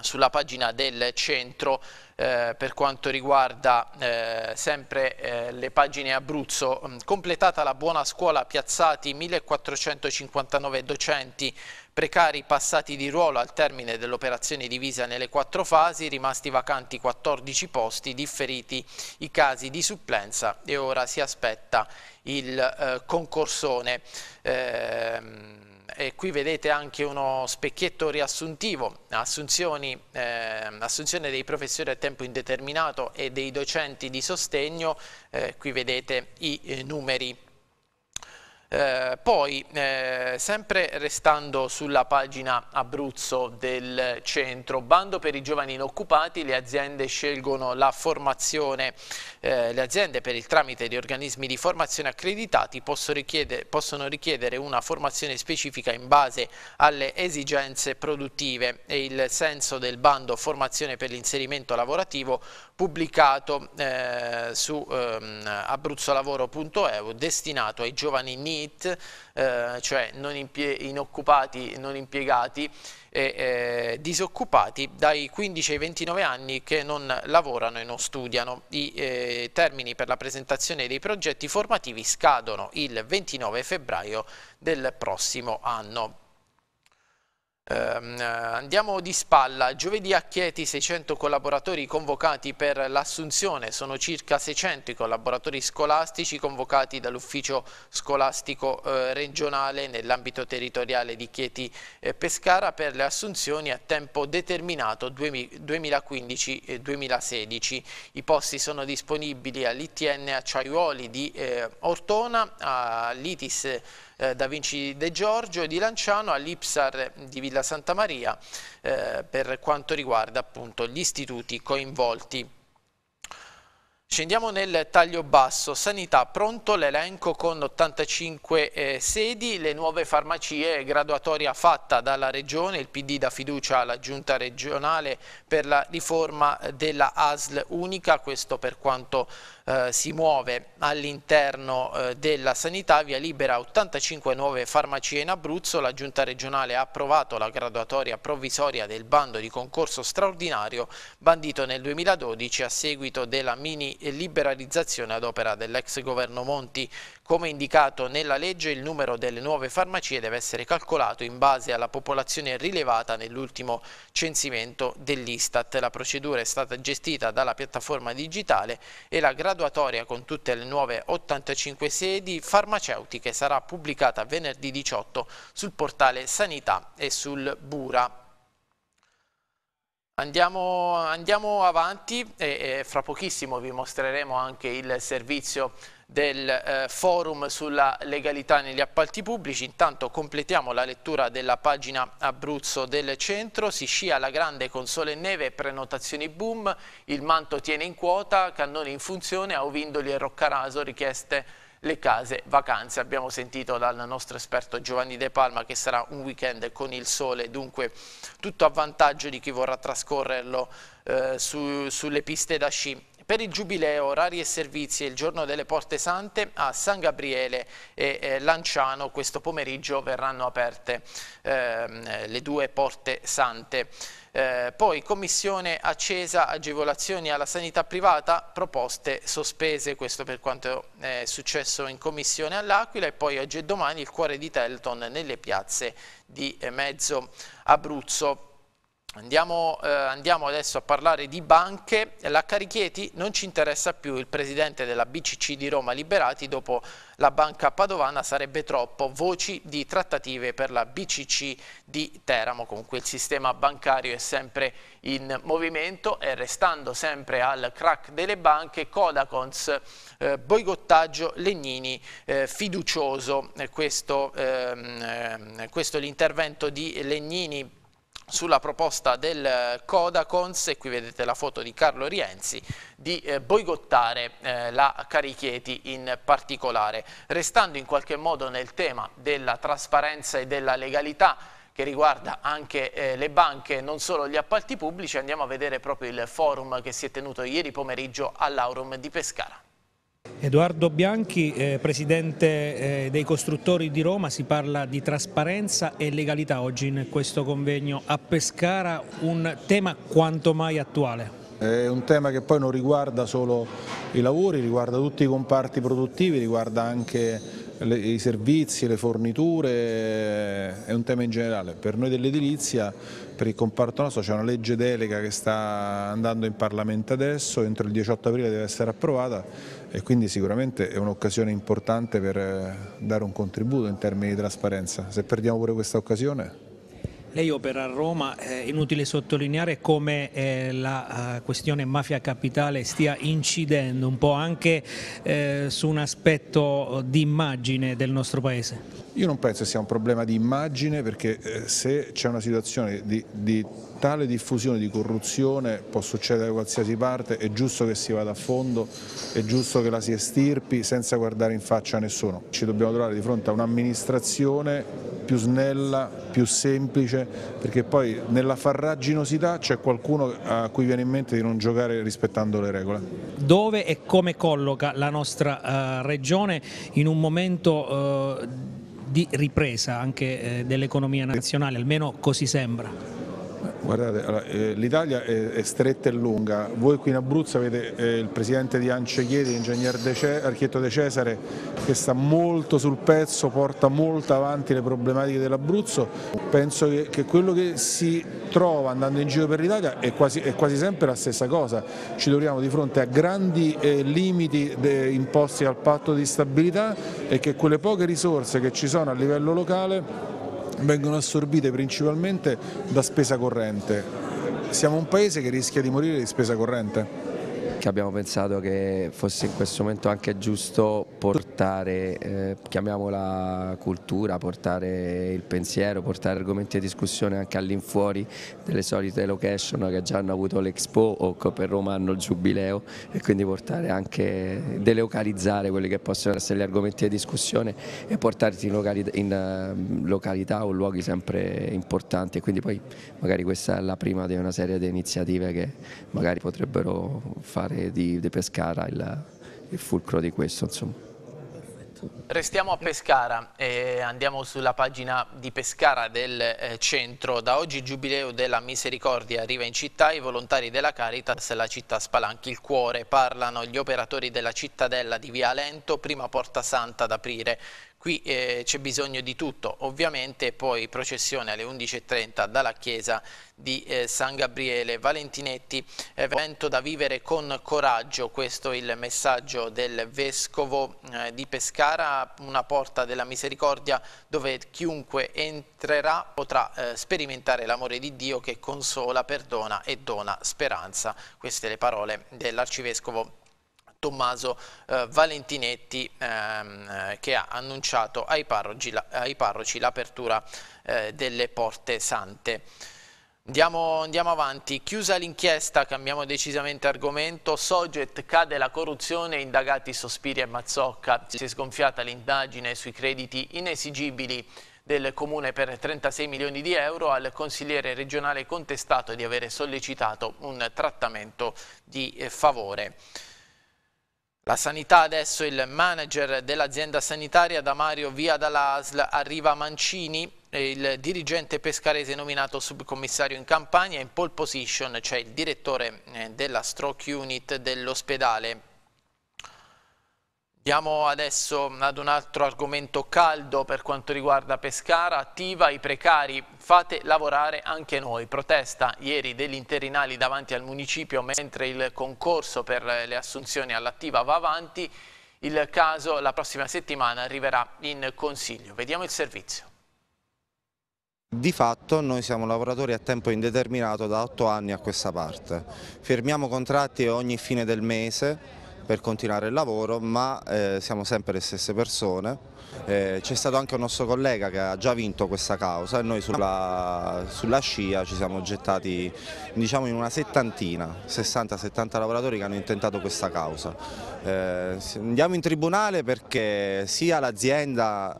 sulla pagina del centro eh, per quanto riguarda eh, sempre eh, le pagine Abruzzo, completata la buona scuola piazzati 1459 docenti Precari passati di ruolo al termine dell'operazione divisa nelle quattro fasi, rimasti vacanti 14 posti, differiti i casi di supplenza e ora si aspetta il eh, concorsone. Eh, e qui vedete anche uno specchietto riassuntivo, assunzioni, eh, assunzione dei professori a tempo indeterminato e dei docenti di sostegno, eh, qui vedete i eh, numeri eh, poi, eh, sempre restando sulla pagina Abruzzo del centro, bando per i giovani inoccupati, le aziende scelgono la formazione, eh, le aziende per il tramite di organismi di formazione accreditati possono richiedere, possono richiedere una formazione specifica in base alle esigenze produttive e il senso del bando formazione per l'inserimento lavorativo pubblicato eh, su ehm, abruzzolavoro.eu destinato ai giovani NIA NIT, eh, cioè non inoccupati, non impiegati, e, eh, disoccupati dai 15 ai 29 anni che non lavorano e non studiano. I eh, termini per la presentazione dei progetti formativi scadono il 29 febbraio del prossimo anno. Ehm, andiamo di spalla, giovedì a Chieti 600 collaboratori convocati per l'assunzione, sono circa 600 i collaboratori scolastici convocati dall'ufficio scolastico eh, regionale nell'ambito territoriale di Chieti Pescara per le assunzioni a tempo determinato 2015-2016. I posti sono disponibili all'ITN Acciaiuoli di eh, Ortona, all'ITIS eh, Da Vinci De Giorgio e di Lanciano all'Ipsar di Villa Santa Maria eh, per quanto riguarda appunto gli istituti coinvolti. Scendiamo nel taglio basso, sanità, pronto l'elenco con 85 eh, sedi, le nuove farmacie, graduatoria fatta dalla Regione, il PD dà fiducia alla Giunta regionale per la riforma della ASL unica, questo per quanto riguarda eh, si muove all'interno eh, della sanità, via libera 85 nuove farmacie in Abruzzo, la giunta regionale ha approvato la graduatoria provvisoria del bando di concorso straordinario bandito nel 2012 a seguito della mini liberalizzazione ad opera dell'ex governo Monti. Come indicato nella legge il numero delle nuove farmacie deve essere calcolato in base alla popolazione rilevata nell'ultimo censimento dell'Istat. La procedura è stata gestita dalla piattaforma digitale e la graduatoria graduatoria con tutte le nuove 85 sedi farmaceutiche sarà pubblicata venerdì 18 sul portale Sanità e sul Bura. Andiamo, andiamo avanti e, e fra pochissimo vi mostreremo anche il servizio del eh, forum sulla legalità negli appalti pubblici. Intanto completiamo la lettura della pagina Abruzzo del centro, si scia alla grande con sole e neve, prenotazioni boom, il manto tiene in quota, cannoni in funzione, a Ovindoli e Roccaraso richieste le case vacanze. Abbiamo sentito dal nostro esperto Giovanni De Palma che sarà un weekend con il sole, dunque tutto a vantaggio di chi vorrà trascorrerlo eh, su, sulle piste da sci per il giubileo, orari e servizi il giorno delle porte sante a San Gabriele e eh, Lanciano questo pomeriggio verranno aperte eh, le due porte sante. Eh, poi commissione accesa, agevolazioni alla sanità privata, proposte sospese, questo per quanto è successo in commissione all'Aquila e poi oggi e domani il cuore di Telton nelle piazze di eh, mezzo Abruzzo. Andiamo, eh, andiamo, adesso a parlare di banche. La Carichieti non ci interessa più il presidente della BCC di Roma Liberati dopo la banca padovana sarebbe troppo. Voci di trattative per la BCC di Teramo. Comunque il sistema bancario è sempre in movimento e restando sempre al crack delle banche, Codacons, eh, boicottaggio, Legnini, eh, fiducioso. Eh, questo, ehm, ehm, questo è l'intervento di Legnini sulla proposta del Codacons, eh, e qui vedete la foto di Carlo Rienzi, di eh, boicottare eh, la Carichieti in particolare. Restando in qualche modo nel tema della trasparenza e della legalità, che riguarda anche eh, le banche, non solo gli appalti pubblici, andiamo a vedere proprio il forum che si è tenuto ieri pomeriggio all'Aurum di Pescara. Edoardo Bianchi, eh, presidente eh, dei costruttori di Roma, si parla di trasparenza e legalità oggi in questo convegno a Pescara, un tema quanto mai attuale. È un tema che poi non riguarda solo i lavori, riguarda tutti i comparti produttivi, riguarda anche le, i servizi, le forniture, è un tema in generale. Per noi dell'edilizia, per il comparto nostro c'è una legge delega che sta andando in Parlamento adesso, entro il 18 aprile deve essere approvata e quindi sicuramente è un'occasione importante per eh, dare un contributo in termini di trasparenza. Se perdiamo pure questa occasione lei opera a Roma, è inutile sottolineare come eh, la eh, questione mafia capitale stia incidendo un po' anche su un aspetto di immagine del nostro Paese. Io non penso sia un problema di immagine perché eh, se c'è una situazione di, di tale diffusione di corruzione può succedere da qualsiasi parte, è giusto che si vada a fondo, è giusto che la si estirpi senza guardare in faccia a nessuno. Ci dobbiamo trovare di fronte a un'amministrazione più snella, più semplice, perché poi nella farraginosità c'è qualcuno a cui viene in mente di non giocare rispettando le regole. Dove e come colloca la nostra uh, regione in un momento uh, di ripresa anche eh, dell'economia nazionale, almeno così sembra. Guardate, allora, eh, l'Italia è, è, stretta e lunga, voi qui in Abruzzo avete eh, il presidente di Ance Chiedi, ingegner De architetto De Cesare, che sta molto sul pezzo, porta molto avanti le problematiche dell'Abruzzo, penso che, che, quello che si trova andando in giro per l'Italia è, è quasi, sempre la stessa cosa, ci troviamo di fronte a grandi eh, limiti imposti dal patto di stabilità e che quelle poche risorse che ci sono a livello locale vengono assorbite principalmente da spesa corrente. Siamo un paese che rischia di morire di spesa corrente che abbiamo pensato che fosse in questo momento anche giusto portare, eh, chiamiamola cultura, portare il pensiero, portare argomenti di discussione anche all'infuori delle solite location che già hanno avuto l'Expo o che per Roma hanno il Giubileo e quindi portare anche, delocalizzare quelli che possono essere gli argomenti di discussione e portarti in località, in eh, località o luoghi sempre importanti e quindi poi magari questa è la prima di una serie di iniziative che magari potrebbero fare fare di, di Pescara il, il, fulcro di questo. Insomma. Restiamo a Pescara e andiamo sulla pagina di Pescara del eh, centro. Da oggi il Giubileo della Misericordia arriva in città, i volontari della Caritas, la città spalanchi il cuore. Parlano gli operatori della cittadella di Via Lento, prima Porta Santa ad aprire. Qui eh, c'è bisogno di tutto, ovviamente poi processione alle 11.30 dalla chiesa di eh, San Gabriele Valentinetti, evento da vivere con coraggio, questo è il messaggio del Vescovo eh, di Pescara, una porta della misericordia dove chiunque entrerà potrà eh, sperimentare l'amore di Dio che consola, perdona e dona speranza. Queste le parole dell'Arcivescovo Tommaso eh, Valentinetti ehm, eh, che ha annunciato ai parroci, l'apertura eh, delle porte sante. Andiamo, andiamo avanti, chiusa l'inchiesta, cambiamo decisamente argomento, Soget cade la corruzione, indagati Sospiri e Mazzocca, si è sgonfiata l'indagine sui crediti inesigibili del Comune per 36 milioni di euro al consigliere regionale contestato di avere sollecitato un trattamento di eh, favore. La sanità adesso, il manager dell'azienda sanitaria da Mario Via dalla ASL arriva Mancini, il dirigente pescarese nominato subcommissario in campagna, in pole position c'è cioè il direttore eh, della stroke unit dell'ospedale Andiamo adesso ad un altro argomento caldo per quanto riguarda Pescara, attiva i precari, fate lavorare anche noi. Protesta ieri degli interinali davanti al municipio mentre il concorso per le assunzioni all'attiva va avanti, il caso la prossima settimana arriverà in consiglio. Vediamo il servizio. Di fatto noi siamo lavoratori a tempo indeterminato da otto anni a questa parte. fermiamo contratti ogni fine del mese per continuare il lavoro, ma eh, siamo sempre le stesse persone. Eh, C'è stato anche un nostro collega che ha già vinto questa causa e noi sulla, sulla scia ci siamo gettati diciamo, in una settantina, 60-70 lavoratori che hanno intentato questa causa. Eh, andiamo in tribunale perché sia l'azienda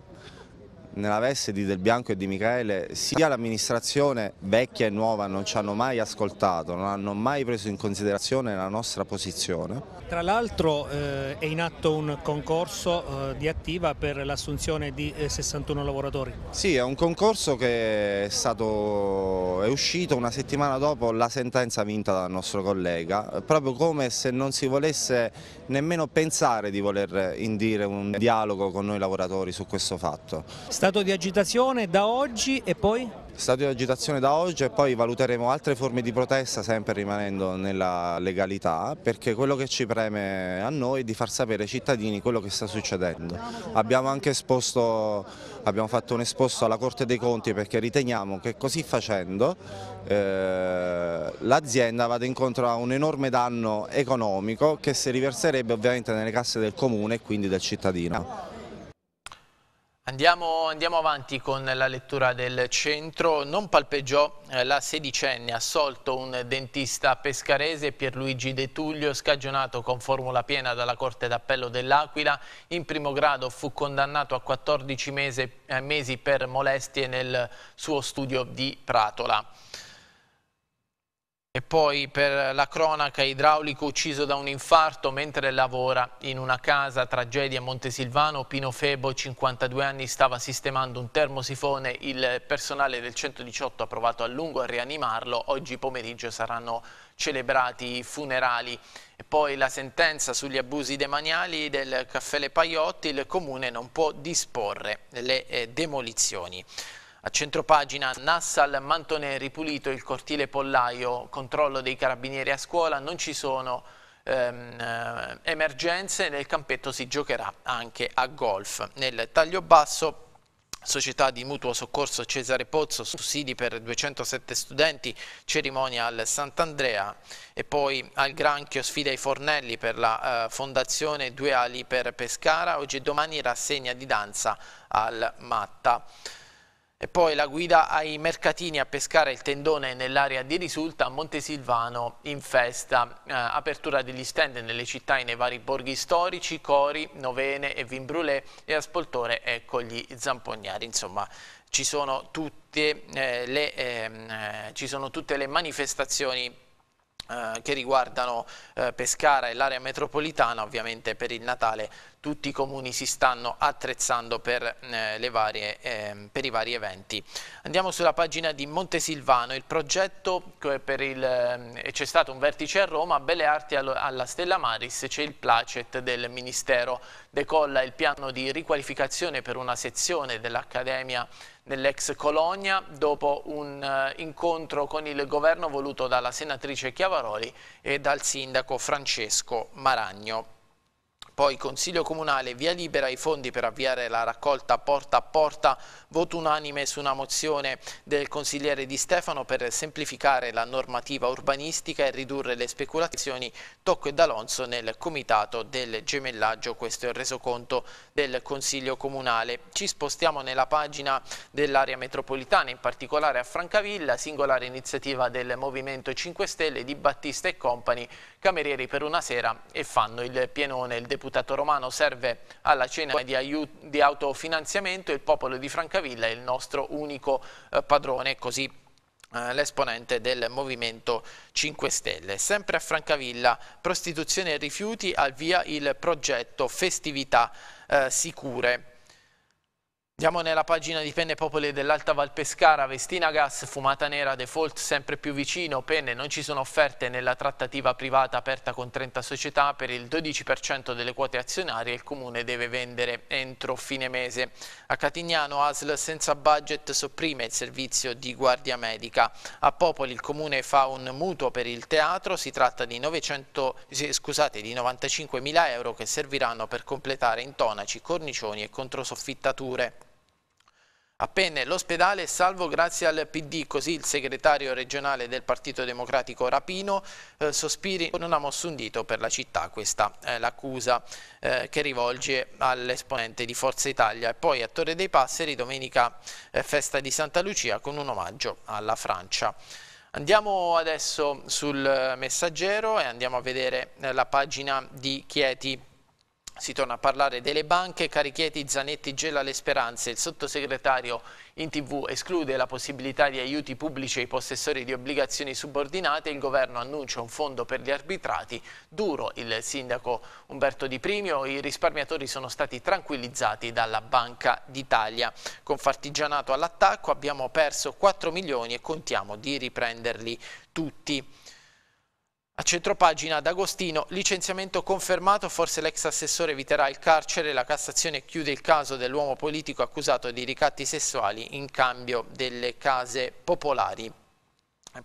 nella veste di Del Bianco e di Michele, sia l'amministrazione vecchia e nuova non ci hanno mai ascoltato, non hanno mai preso in considerazione la nostra posizione. Tra l'altro eh, è in atto un concorso eh, di attiva per l'assunzione di eh, 61 lavoratori. Sì, è un concorso che è, stato, è uscito una settimana dopo la sentenza vinta dal nostro collega, proprio come se non si volesse nemmeno pensare di voler eh, indire un dialogo con noi lavoratori su questo fatto. Sta Stato di agitazione da oggi e poi? Stato di agitazione da oggi e poi valuteremo altre forme di protesta sempre rimanendo nella legalità perché quello che ci preme a noi è di far sapere ai cittadini quello che sta succedendo. Abbiamo anche esposto, abbiamo fatto un esposto alla Corte dei Conti perché riteniamo che così facendo eh, l'azienda vada incontro a un enorme danno economico che si riverserebbe ovviamente nelle casse del comune e quindi del cittadino. Andiamo, andiamo, avanti con la lettura del centro. Non palpeggiò eh, la sedicenne, assolto un dentista pescarese Pierluigi De Tullio, scagionato con formula piena dalla Corte d'Appello dell'Aquila. In primo grado fu condannato a 14 mesi, eh, mesi per molestie nel suo studio di Pratola. E poi per la cronaca idraulico ucciso da un infarto mentre lavora in una casa, tragedia a Montesilvano, Pino Febo, 52 anni, stava sistemando un termosifone, il personale del 118 ha provato a lungo a rianimarlo, oggi pomeriggio saranno celebrati i funerali. E poi la sentenza sugli abusi demaniali del caffè Le Paiotti, il comune non può disporre le eh, demolizioni. A centropagina Nassal, Mantone ripulito, il cortile pollaio, controllo dei carabinieri a scuola, non ci sono ehm, eh, emergenze, nel campetto si giocherà anche a golf. Nel taglio basso Società di mutuo soccorso Cesare Pozzo, sussidi per 207 studenti, cerimonia al Sant'Andrea e poi al Granchio sfida ai fornelli per la eh, fondazione Due Ali per Pescara, oggi e domani rassegna di danza al Matta. E poi la guida ai mercatini a pescare il tendone nell'area di risulta Montesilvano in festa. Eh, apertura degli stand nelle città e nei vari borghi storici, Cori, Novene e Vimbrulè e a Spoltore e con gli Zampognari. Insomma ci sono tutte, eh, le, ehm, eh, ci sono tutte le manifestazioni eh, che riguardano eh, Pescara e l'area metropolitana, ovviamente per il Natale tutti i comuni si stanno attrezzando per, eh, varie, eh, per, i vari eventi. Andiamo sulla pagina di Montesilvano, il progetto per ehm, c'è stato un vertice a Roma, Belle Arti alla Stella Maris, c'è il placet del Ministero, decolla il piano di riqualificazione per una sezione dell'Accademia nell'ex Colonia dopo un eh, incontro con il governo voluto dalla senatrice Chiavaroli e dal sindaco Francesco Maragno. Poi Consiglio Comunale, via libera i fondi per avviare la raccolta porta a porta, voto unanime su una mozione del consigliere Di Stefano per semplificare la normativa urbanistica e ridurre le speculazioni, Tocco e D'Alonso nel comitato del gemellaggio, questo è il resoconto del Consiglio Comunale. Ci spostiamo nella pagina dell'area metropolitana, in particolare a Francavilla, singolare iniziativa del Movimento 5 Stelle di Battista e Company, camerieri per una sera e fanno il pienone. Il deputato deputato romano serve alla cena di, di autofinanziamento, il popolo di Francavilla è il nostro unico eh, padrone, così eh, l'esponente del Movimento 5 Stelle. Sempre a Francavilla, prostituzione e rifiuti, al via il progetto Festività eh, Sicure. Andiamo nella pagina di Penne Popoli dell'Alta Val Pescara, Vestina Gas, fumata nera, default sempre più vicino, Penne non ci sono offerte nella trattativa privata aperta con 30 società per il 12% delle quote azionarie il comune deve vendere entro fine mese. A Catignano ASL senza budget sopprime il servizio di guardia medica. A Popoli il comune fa un mutuo per il teatro, si tratta di, 900, scusate, di 95.000 euro che serviranno per completare intonaci, cornicioni e controsoffittature. Appenne l'ospedale salvo grazie al PD, così il segretario regionale del Partito Democratico Rapino eh, Sospiri non ha mosso un dito per la città, questa è l'accusa eh, che rivolge all'esponente di Forza Italia. E poi a Torre dei Passeri domenica eh, festa di Santa Lucia con un omaggio alla Francia. Andiamo adesso sul messaggero e andiamo a vedere eh, la pagina di Chieti si torna a parlare delle banche, Carichieti Zanetti gela le speranze, il sottosegretario in tv esclude la possibilità di aiuti pubblici ai possessori di obbligazioni subordinate, il governo annuncia un fondo per gli arbitrati, duro il sindaco Umberto Di Primio, i risparmiatori sono stati tranquillizzati dalla Banca d'Italia. Con Fartigianato all'attacco abbiamo perso 4 milioni e contiamo di riprenderli tutti. A centropagina ad Agostino, licenziamento confermato, forse l'ex assessore eviterà il carcere, la Cassazione chiude il caso dell'uomo politico accusato di ricatti sessuali in cambio delle case popolari.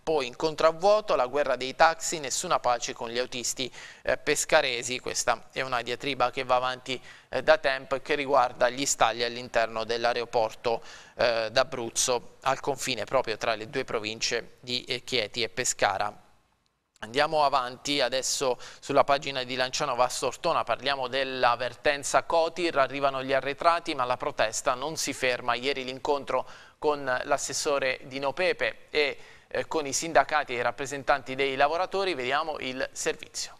Poi incontro a vuoto, la guerra dei taxi, nessuna pace con gli autisti eh, pescaresi, questa è una diatriba che va avanti eh, da tempo e che riguarda gli stagli all'interno dell'aeroporto eh, d'Abruzzo, al confine proprio tra le due province di eh, Chieti e Pescara. Andiamo avanti adesso sulla pagina di Lancianova a Sortona, parliamo dell'avvertenza Cotir, arrivano gli arretrati ma la protesta non si ferma. Ieri l'incontro con l'assessore Dino Pepe e eh, con i sindacati e i rappresentanti dei lavoratori, vediamo il servizio.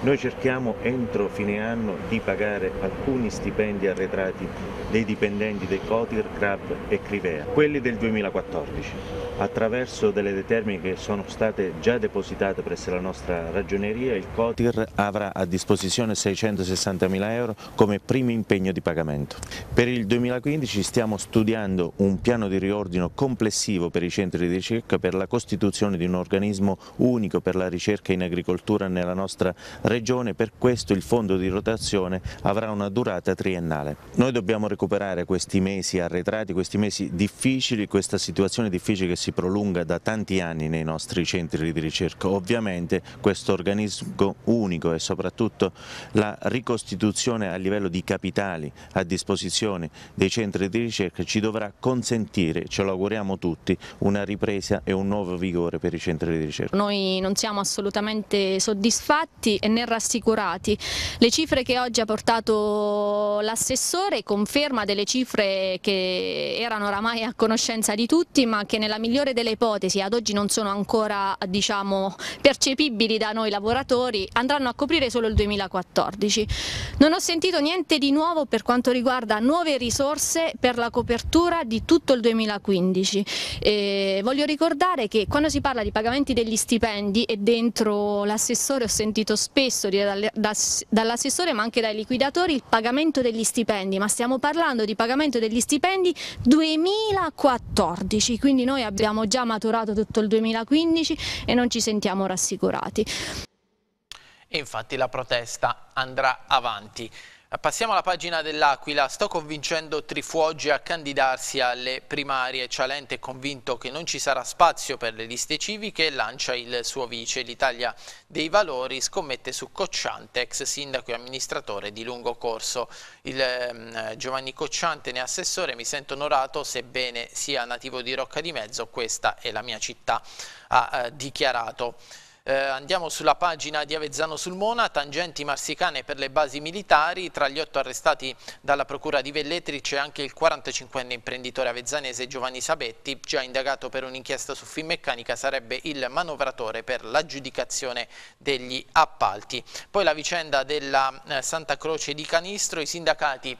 Noi cerchiamo entro fine anno di pagare alcuni stipendi arretrati dei dipendenti del Cotir, Crab e Crivea, quelli del 2014 attraverso delle determine che sono state già depositate presso la nostra ragioneria, il COTIR avrà a disposizione 660 mila euro come primo impegno di pagamento. Per il 2015 stiamo studiando un piano di riordino complessivo per i centri di ricerca per la costituzione di un organismo unico per la ricerca in agricoltura nella nostra regione, per questo il fondo di rotazione avrà una durata triennale. Noi dobbiamo recuperare questi mesi arretrati, questi mesi difficili, questa situazione difficile che si prolunga da tanti anni nei nostri centri di ricerca. Ovviamente questo organismo unico e soprattutto la ricostituzione a livello di capitali a disposizione dei centri di ricerca ci dovrà consentire, ce lo auguriamo tutti, una ripresa e un nuovo vigore per i centri di ricerca. Noi non siamo assolutamente soddisfatti né rassicurati. Le cifre che oggi ha portato l'assessore conferma delle cifre che erano oramai a conoscenza di tutti ma che nella migliore migliore delle ipotesi, ad oggi non sono ancora diciamo, percepibili da noi lavoratori, andranno a coprire solo il 2014. Non ho sentito niente di nuovo per quanto riguarda nuove risorse per la copertura di tutto il 2015. E eh, voglio ricordare che quando si parla di pagamenti degli stipendi e dentro l'assessore ho sentito spesso dall'assessore ma anche dai liquidatori il pagamento degli stipendi, ma stiamo parlando di pagamento degli stipendi 2014, quindi noi abbiamo abbiamo già maturato tutto il 2015 e non ci sentiamo rassicurati. E infatti la protesta andrà avanti. Passiamo alla pagina dell'Aquila. Sto convincendo Trifuoggi a candidarsi alle primarie. Cialente è convinto che non ci sarà spazio per le liste civiche e lancia il suo vice. L'Italia dei Valori scommette su Cocciante, ex sindaco e amministratore di lungo corso. Il, eh, Giovanni Cocciante ne è assessore. Mi sento onorato, sebbene sia nativo di Rocca di Mezzo, questa è la mia città, ha eh, dichiarato. Eh, andiamo sulla pagina di Avezzano sul Mona, tangenti marsicane per le basi militari, tra gli otto arrestati dalla procura di Velletri c'è anche il 45enne imprenditore avezzanese Giovanni Sabetti, già indagato per un'inchiesta su Finmeccanica, sarebbe il manovratore per l'aggiudicazione degli appalti. Poi la vicenda della eh, Santa Croce di Canistro, i sindacati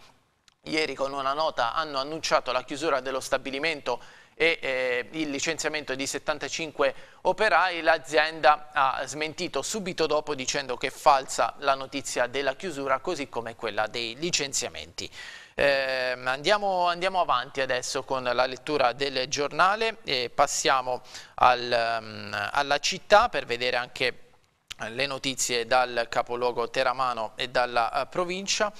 ieri con una nota hanno annunciato la chiusura dello stabilimento e eh, il licenziamento di 75 operai, l'azienda ha smentito subito dopo dicendo che è falsa la notizia della chiusura così come quella dei licenziamenti. Eh, andiamo, andiamo, avanti adesso con la lettura del giornale e passiamo al, um, alla città per vedere anche le notizie dal capoluogo Teramano e dalla uh, provincia.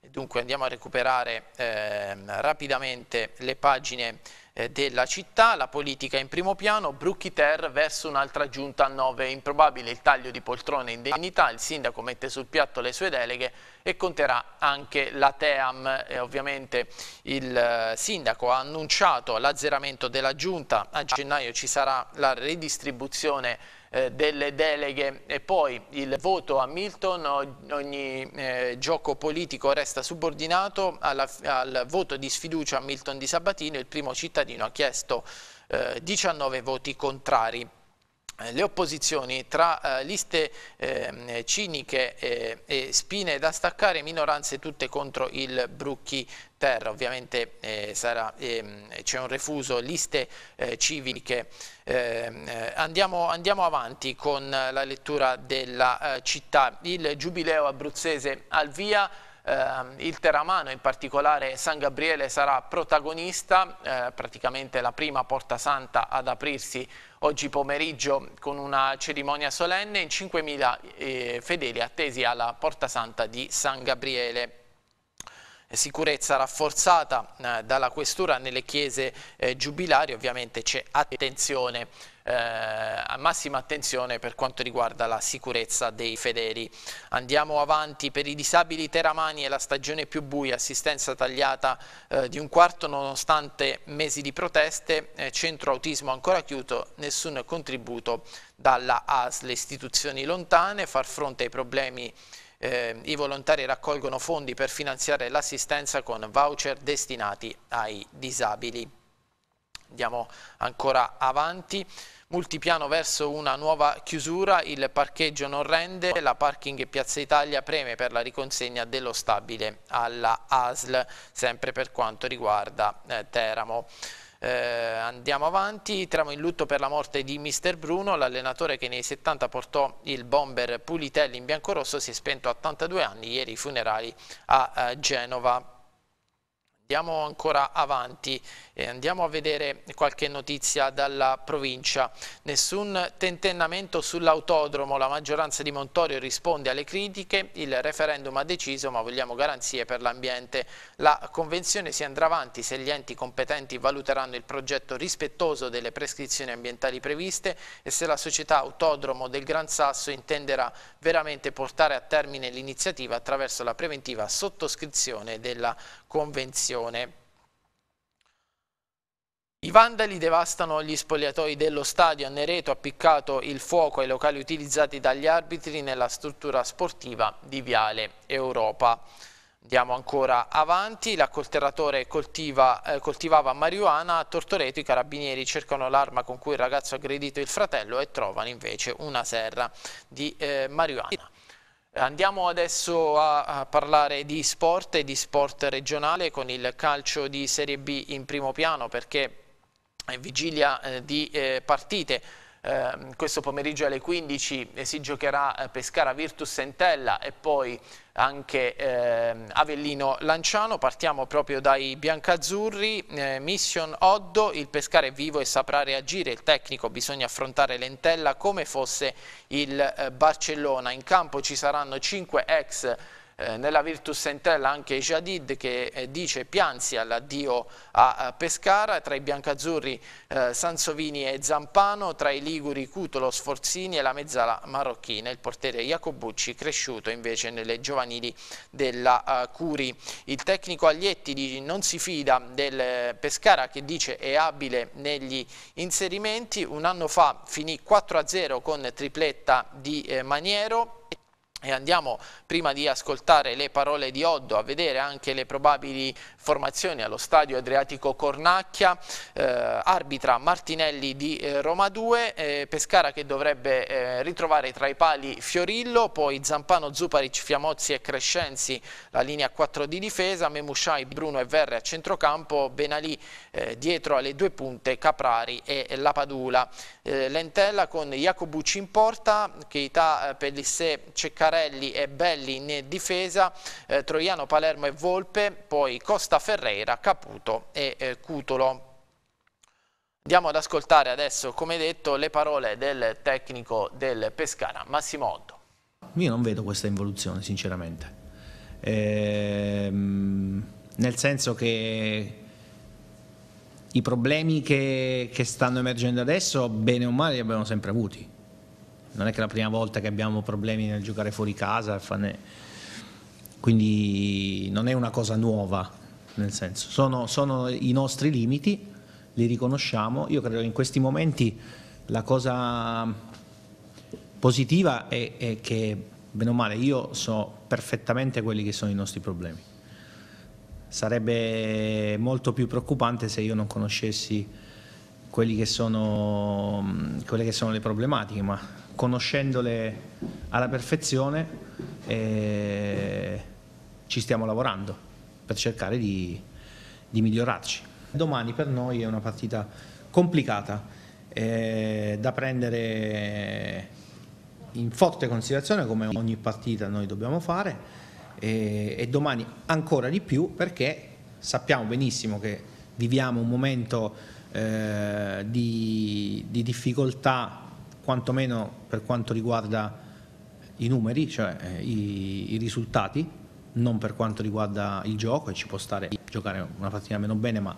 Dunque andiamo a recuperare eh, rapidamente le pagine eh, della città, la politica in primo piano, Brucchi Ter verso un'altra giunta a 9, improbabile il taglio di poltrone in indennità, il sindaco mette sul piatto le sue deleghe e conterà anche la Team, eh, ovviamente il eh, sindaco ha annunciato l'azzeramento della giunta, a gennaio ci sarà la redistribuzione eh, delle deleghe e poi il voto a Milton, ogni eh, gioco politico resta subordinato alla, al voto di sfiducia a Milton di Sabatino, il primo cittadino ha chiesto eh, 19 voti contrari. Eh, le opposizioni tra eh, liste eh, ciniche eh, e spine da staccare, minoranze tutte contro il Brucchi Terra, ovviamente eh, ehm, c'è un refuso, liste eh, civiche. Ehm, eh, andiamo, andiamo, avanti con la lettura della eh, città. Il giubileo abruzzese al via, Ehm, il Teramano, in particolare San Gabriele, sarà protagonista, eh, praticamente la prima porta santa ad aprirsi oggi pomeriggio con una cerimonia solenne in 5.000 eh, fedeli attesi alla porta santa di San Gabriele eh, sicurezza rafforzata eh, dalla questura nelle chiese eh, giubilari, ovviamente c'è attenzione eh, massima attenzione per quanto riguarda la sicurezza dei fedeli. Andiamo avanti per i disabili teramani è la stagione più buia, assistenza tagliata eh, di un quarto nonostante mesi di proteste, eh, centro autismo ancora chiuso, nessun contributo dalla ASL, istituzioni lontane, far fronte ai problemi eh, i volontari raccolgono fondi per finanziare l'assistenza con voucher destinati ai disabili. Andiamo ancora avanti. Multipiano verso una nuova chiusura, il parcheggio non rende, la parking Piazza Italia preme per la riconsegna dello stabile alla ASL, sempre per quanto riguarda eh, Teramo. Eh, andiamo avanti, Teramo in lutto per la morte di Mister Bruno, l'allenatore che nei 70 portò il bomber Pulitelli in biancorosso si è spento a 82 anni, ieri i funerali a eh, Genova. Andiamo ancora avanti e andiamo a vedere qualche notizia dalla provincia. Nessun tentennamento sull'autodromo, la maggioranza di Montorio risponde alle critiche, il referendum ha deciso ma vogliamo garanzie per l'ambiente. La convenzione si andrà avanti se gli enti competenti valuteranno il progetto rispettoso delle prescrizioni ambientali previste e se la società autodromo del Gran Sasso intenderà veramente portare a termine l'iniziativa attraverso la preventiva sottoscrizione della convenzione convenzione. I vandali devastano gli spogliatoi dello stadio, a Nereto ha piccato il fuoco ai locali utilizzati dagli arbitri nella struttura sportiva di Viale Europa. Andiamo ancora avanti, l'accolteratore coltiva, eh, coltivava marijuana, a Tortoreto i carabinieri cercano l'arma con cui il ragazzo ha aggredito il fratello e trovano invece una serra di eh, marijuana. Andiamo adesso a parlare di sport e di sport regionale con il calcio di Serie B in primo piano perché è vigilia eh, di eh, partite ehm, questo pomeriggio alle 15 eh, si giocherà Pescara Virtus Entella e poi anche eh, Avellino Lanciano. Partiamo proprio dai biancazzurri, eh, Mission Oddo, il pescare è vivo e saprà reagire, il tecnico bisogna affrontare l'entella come fosse il eh, Barcellona. In campo ci saranno 5 ex eh, nella Virtus Entella anche Jadid che eh, dice pianzi all'addio a, a, Pescara, tra i biancazzurri eh, Sansovini e Zampano, tra i liguri Cutolo, Sforzini e la mezzala marocchina, il portiere Jacobucci cresciuto invece nelle giovanili della uh, Curi. Il tecnico Aglietti non si fida del eh, Pescara che dice è abile negli inserimenti, un anno fa finì 4-0 con tripletta di Maniero, e andiamo prima di ascoltare le parole di Oddo a vedere anche le probabili formazioni allo stadio Adriatico Cornacchia, eh, arbitra Martinelli di eh, Roma 2, eh, Pescara che dovrebbe eh, ritrovare tra i pali Fiorillo, poi Zampano, Zuparic, Fiamozzi e Crescenzi la linea 4 di difesa, Memusciai, Bruno e Verre a centrocampo, Benalì eh, dietro alle due punte Caprari e, e La Padula, eh, Lentella con Jacobucci in porta, Keita, Pellissé, Ceccarelli e Belli in difesa, Troiano, Palermo e Volpe, poi Costa Costa Ferreira, Caputo e eh, Cutolo. Andiamo ad ascoltare adesso, come detto, le parole del tecnico del Pescara, Massimo Otto. Io non vedo questa involuzione, sinceramente. Ehm, nel senso che i problemi che, che, stanno emergendo adesso, bene o male, li abbiamo sempre avuti. Non è che è la prima volta che abbiamo problemi nel giocare fuori casa, quindi non è una cosa nuova nel senso sono, sono i nostri limiti, li riconosciamo, io credo che in questi momenti la cosa positiva è, è che, bene o male, io so perfettamente quelli che sono i nostri problemi. Sarebbe molto più preoccupante se io non conoscessi che sono, quelle che sono le problematiche, ma conoscendole alla perfezione eh, ci stiamo lavorando per cercare di, di migliorarci. Domani per noi è una partita complicata eh, da prendere in forte considerazione come ogni partita noi dobbiamo fare eh, e domani ancora di più perché sappiamo benissimo che viviamo un momento eh, di, di, difficoltà quantomeno per quanto riguarda i numeri, cioè eh, i, i risultati non per quanto riguarda il gioco e ci può stare a giocare una partita meno bene, ma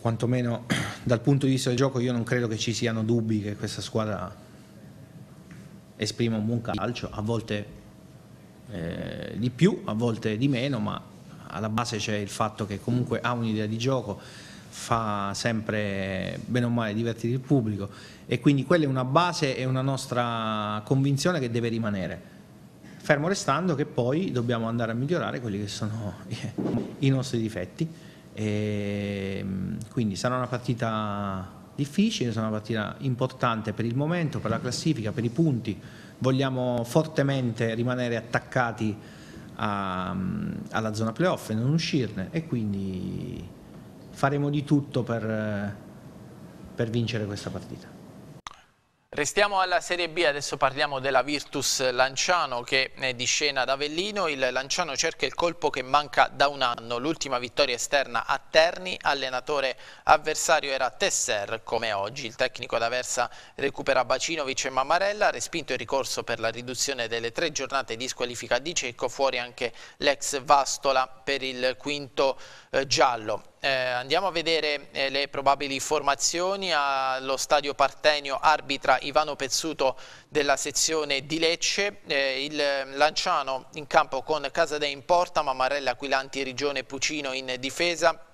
quantomeno (clears throat) dal punto di vista del gioco io non credo che ci siano dubbi che questa squadra esprima un buon calcio, a volte eh, di più, a volte di meno, ma alla base c'è il fatto che comunque ha un'idea di gioco, fa sempre bene o male divertire il pubblico e quindi quella è una base e una nostra convinzione che deve rimanere fermo restando che poi dobbiamo andare a migliorare quelli che sono i nostri difetti. E ehm, quindi sarà una partita difficile, sarà una partita importante per il momento, per la classifica, per i punti. Vogliamo fortemente rimanere attaccati a, alla zona playoff e non uscirne e quindi faremo di tutto per, per vincere questa partita. Restiamo alla Serie B, adesso parliamo della Virtus Lanciano che è di scena ad Avellino. Il Lanciano cerca il colpo che manca da un anno. L'ultima vittoria esterna a Terni, allenatore avversario era Tesser come oggi. Il tecnico d'Aversa recupera Bacinovic e Mammarella, respinto il ricorso per la riduzione delle tre giornate di squalifica di Cecco, fuori anche l'ex Vastola per il quinto eh, giallo. Eh, andiamo a vedere eh, le probabili formazioni allo stadio Partenio arbitra Ivano Pezzuto della sezione di Lecce eh, il Lanciano in campo con Casadei in porta Mamarella, Aquilanti, Rigione e Pucino in difesa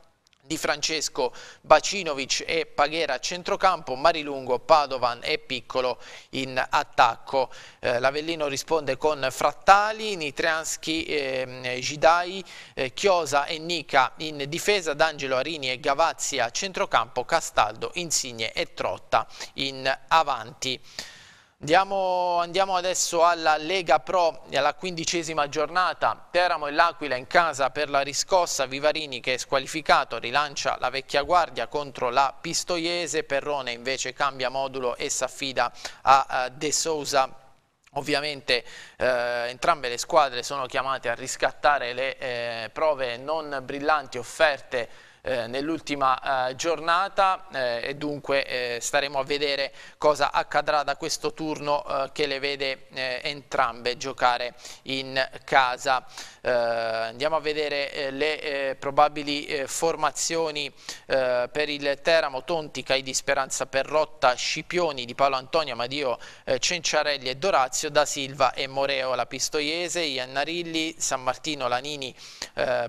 di Francesco Bacinovic e Paghera a centrocampo, Marilungo, Padovan e Piccolo in attacco. Eh, L'Avellino risponde con Frattali, Nitrianschi, eh, Gidai, eh, Chiosa e Nica in difesa, D'Angelo Arini e Gavazzi a centrocampo, Castaldo, Insigne e Trotta in avanti. Andiamo, andiamo, adesso alla Lega Pro alla quindicesima giornata. Teramo e L'Aquila in casa per la riscossa. Vivarini che è squalificato rilancia la vecchia guardia contro la Pistoiese. Perrone invece cambia modulo e si affida a De Sousa Ovviamente eh, entrambe le squadre sono chiamate a riscattare le eh, prove non brillanti offerte eh, nell'ultima eh, giornata eh, e dunque eh, staremo a vedere cosa accadrà da questo turno che le vede entrambe giocare in casa. Eh, andiamo a vedere eh, le eh, probabili formazioni per il Teramo, Tonti, Cai di Speranza, Perrotta, Scipioni, Di Paolo Antonio, Amadio, Cenciarelli e Dorazio, Da Silva e Moreo, La Pistoiese, Iannarilli, San Martino, Lanini,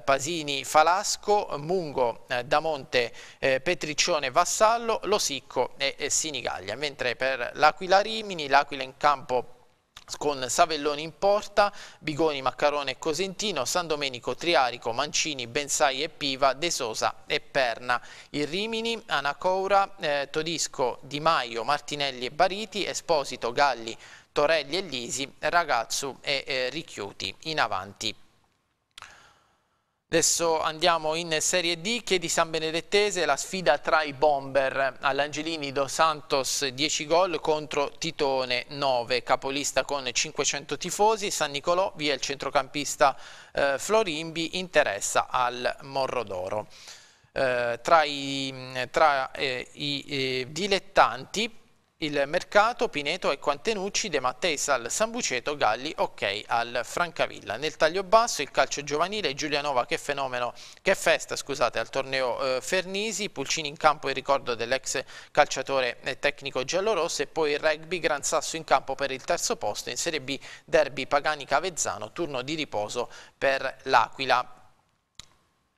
Pasini, Falasco, Mungo, Damonte, Petriccione, Vassallo, Losicco e Sinigaglia, mentre per l'Aquila Rimini, l'Aquila in campo con Savelloni in porta, Bigoni, Maccarone e Cosentino, San Domenico, Triarico, Mancini, Bensai e Piva, De Sosa e Perna. Il Rimini, Anacoura, eh, Todisco, Di Maio, Martinelli e Bariti, Esposito, Galli, Torelli e Lisi, Ragazzu e eh, Ricchiuti in avanti. Adesso andiamo in Serie D, Chiedi San Benedettese, la sfida tra i bomber. All'Angelini Dos Santos 10 gol contro Titone 9, capolista con 500 tifosi, San Nicolò via il centrocampista eh, Florimbi interessa al Morrodoro. Eh, tra i, tra, eh, i eh, dilettanti il mercato Pineto e Quantenucci, De Matteis al Sambuceto, Galli ok al Francavilla. Nel taglio basso il calcio giovanile, Giulianova che, fenomeno, che festa scusate, al torneo eh, Fernisi, Pulcini in campo in ricordo dell'ex calciatore e eh, tecnico giallorosso e poi il rugby Gran Sasso in campo per il terzo posto in Serie B Derby Pagani Cavezzano, turno di riposo per l'Aquila.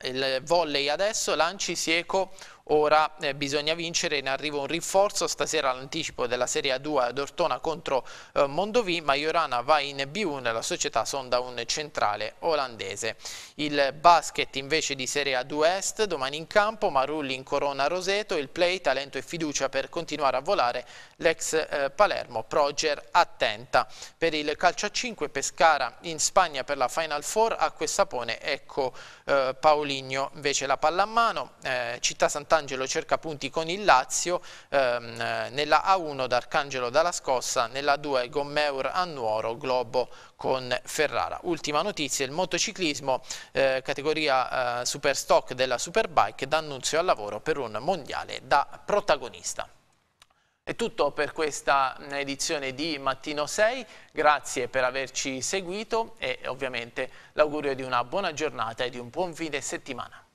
Il volley adesso, lanci Sieco ora eh, bisogna vincere, in arrivo un rinforzo, stasera l'anticipo della Serie A2 ad Ortona contro eh, Mondovì, Maiorana va in B1 la società sonda un centrale olandese. Il basket invece di Serie A2 Est, domani in campo, Marulli in corona Roseto, il play, talento e fiducia per continuare a volare l'ex eh, Palermo, Proger attenta. Per il calcio a 5 Pescara in Spagna per la Final Four, a Questapone ecco eh, Pauligno, invece la palla pallamano, eh, Città Sant'Anna Sant'Angelo cerca punti con il Lazio, ehm, eh, nella A1 d'Arcangelo dalla scossa, nella 2 Gommeur a Nuoro, Globo con Ferrara. Ultima notizia, il motociclismo eh, categoria eh, Superstock della Superbike d'annunzio al lavoro per un mondiale da protagonista. È tutto per questa mm, edizione di Mattino 6, grazie per averci seguito e ovviamente l'augurio di una buona giornata e di un buon fine settimana.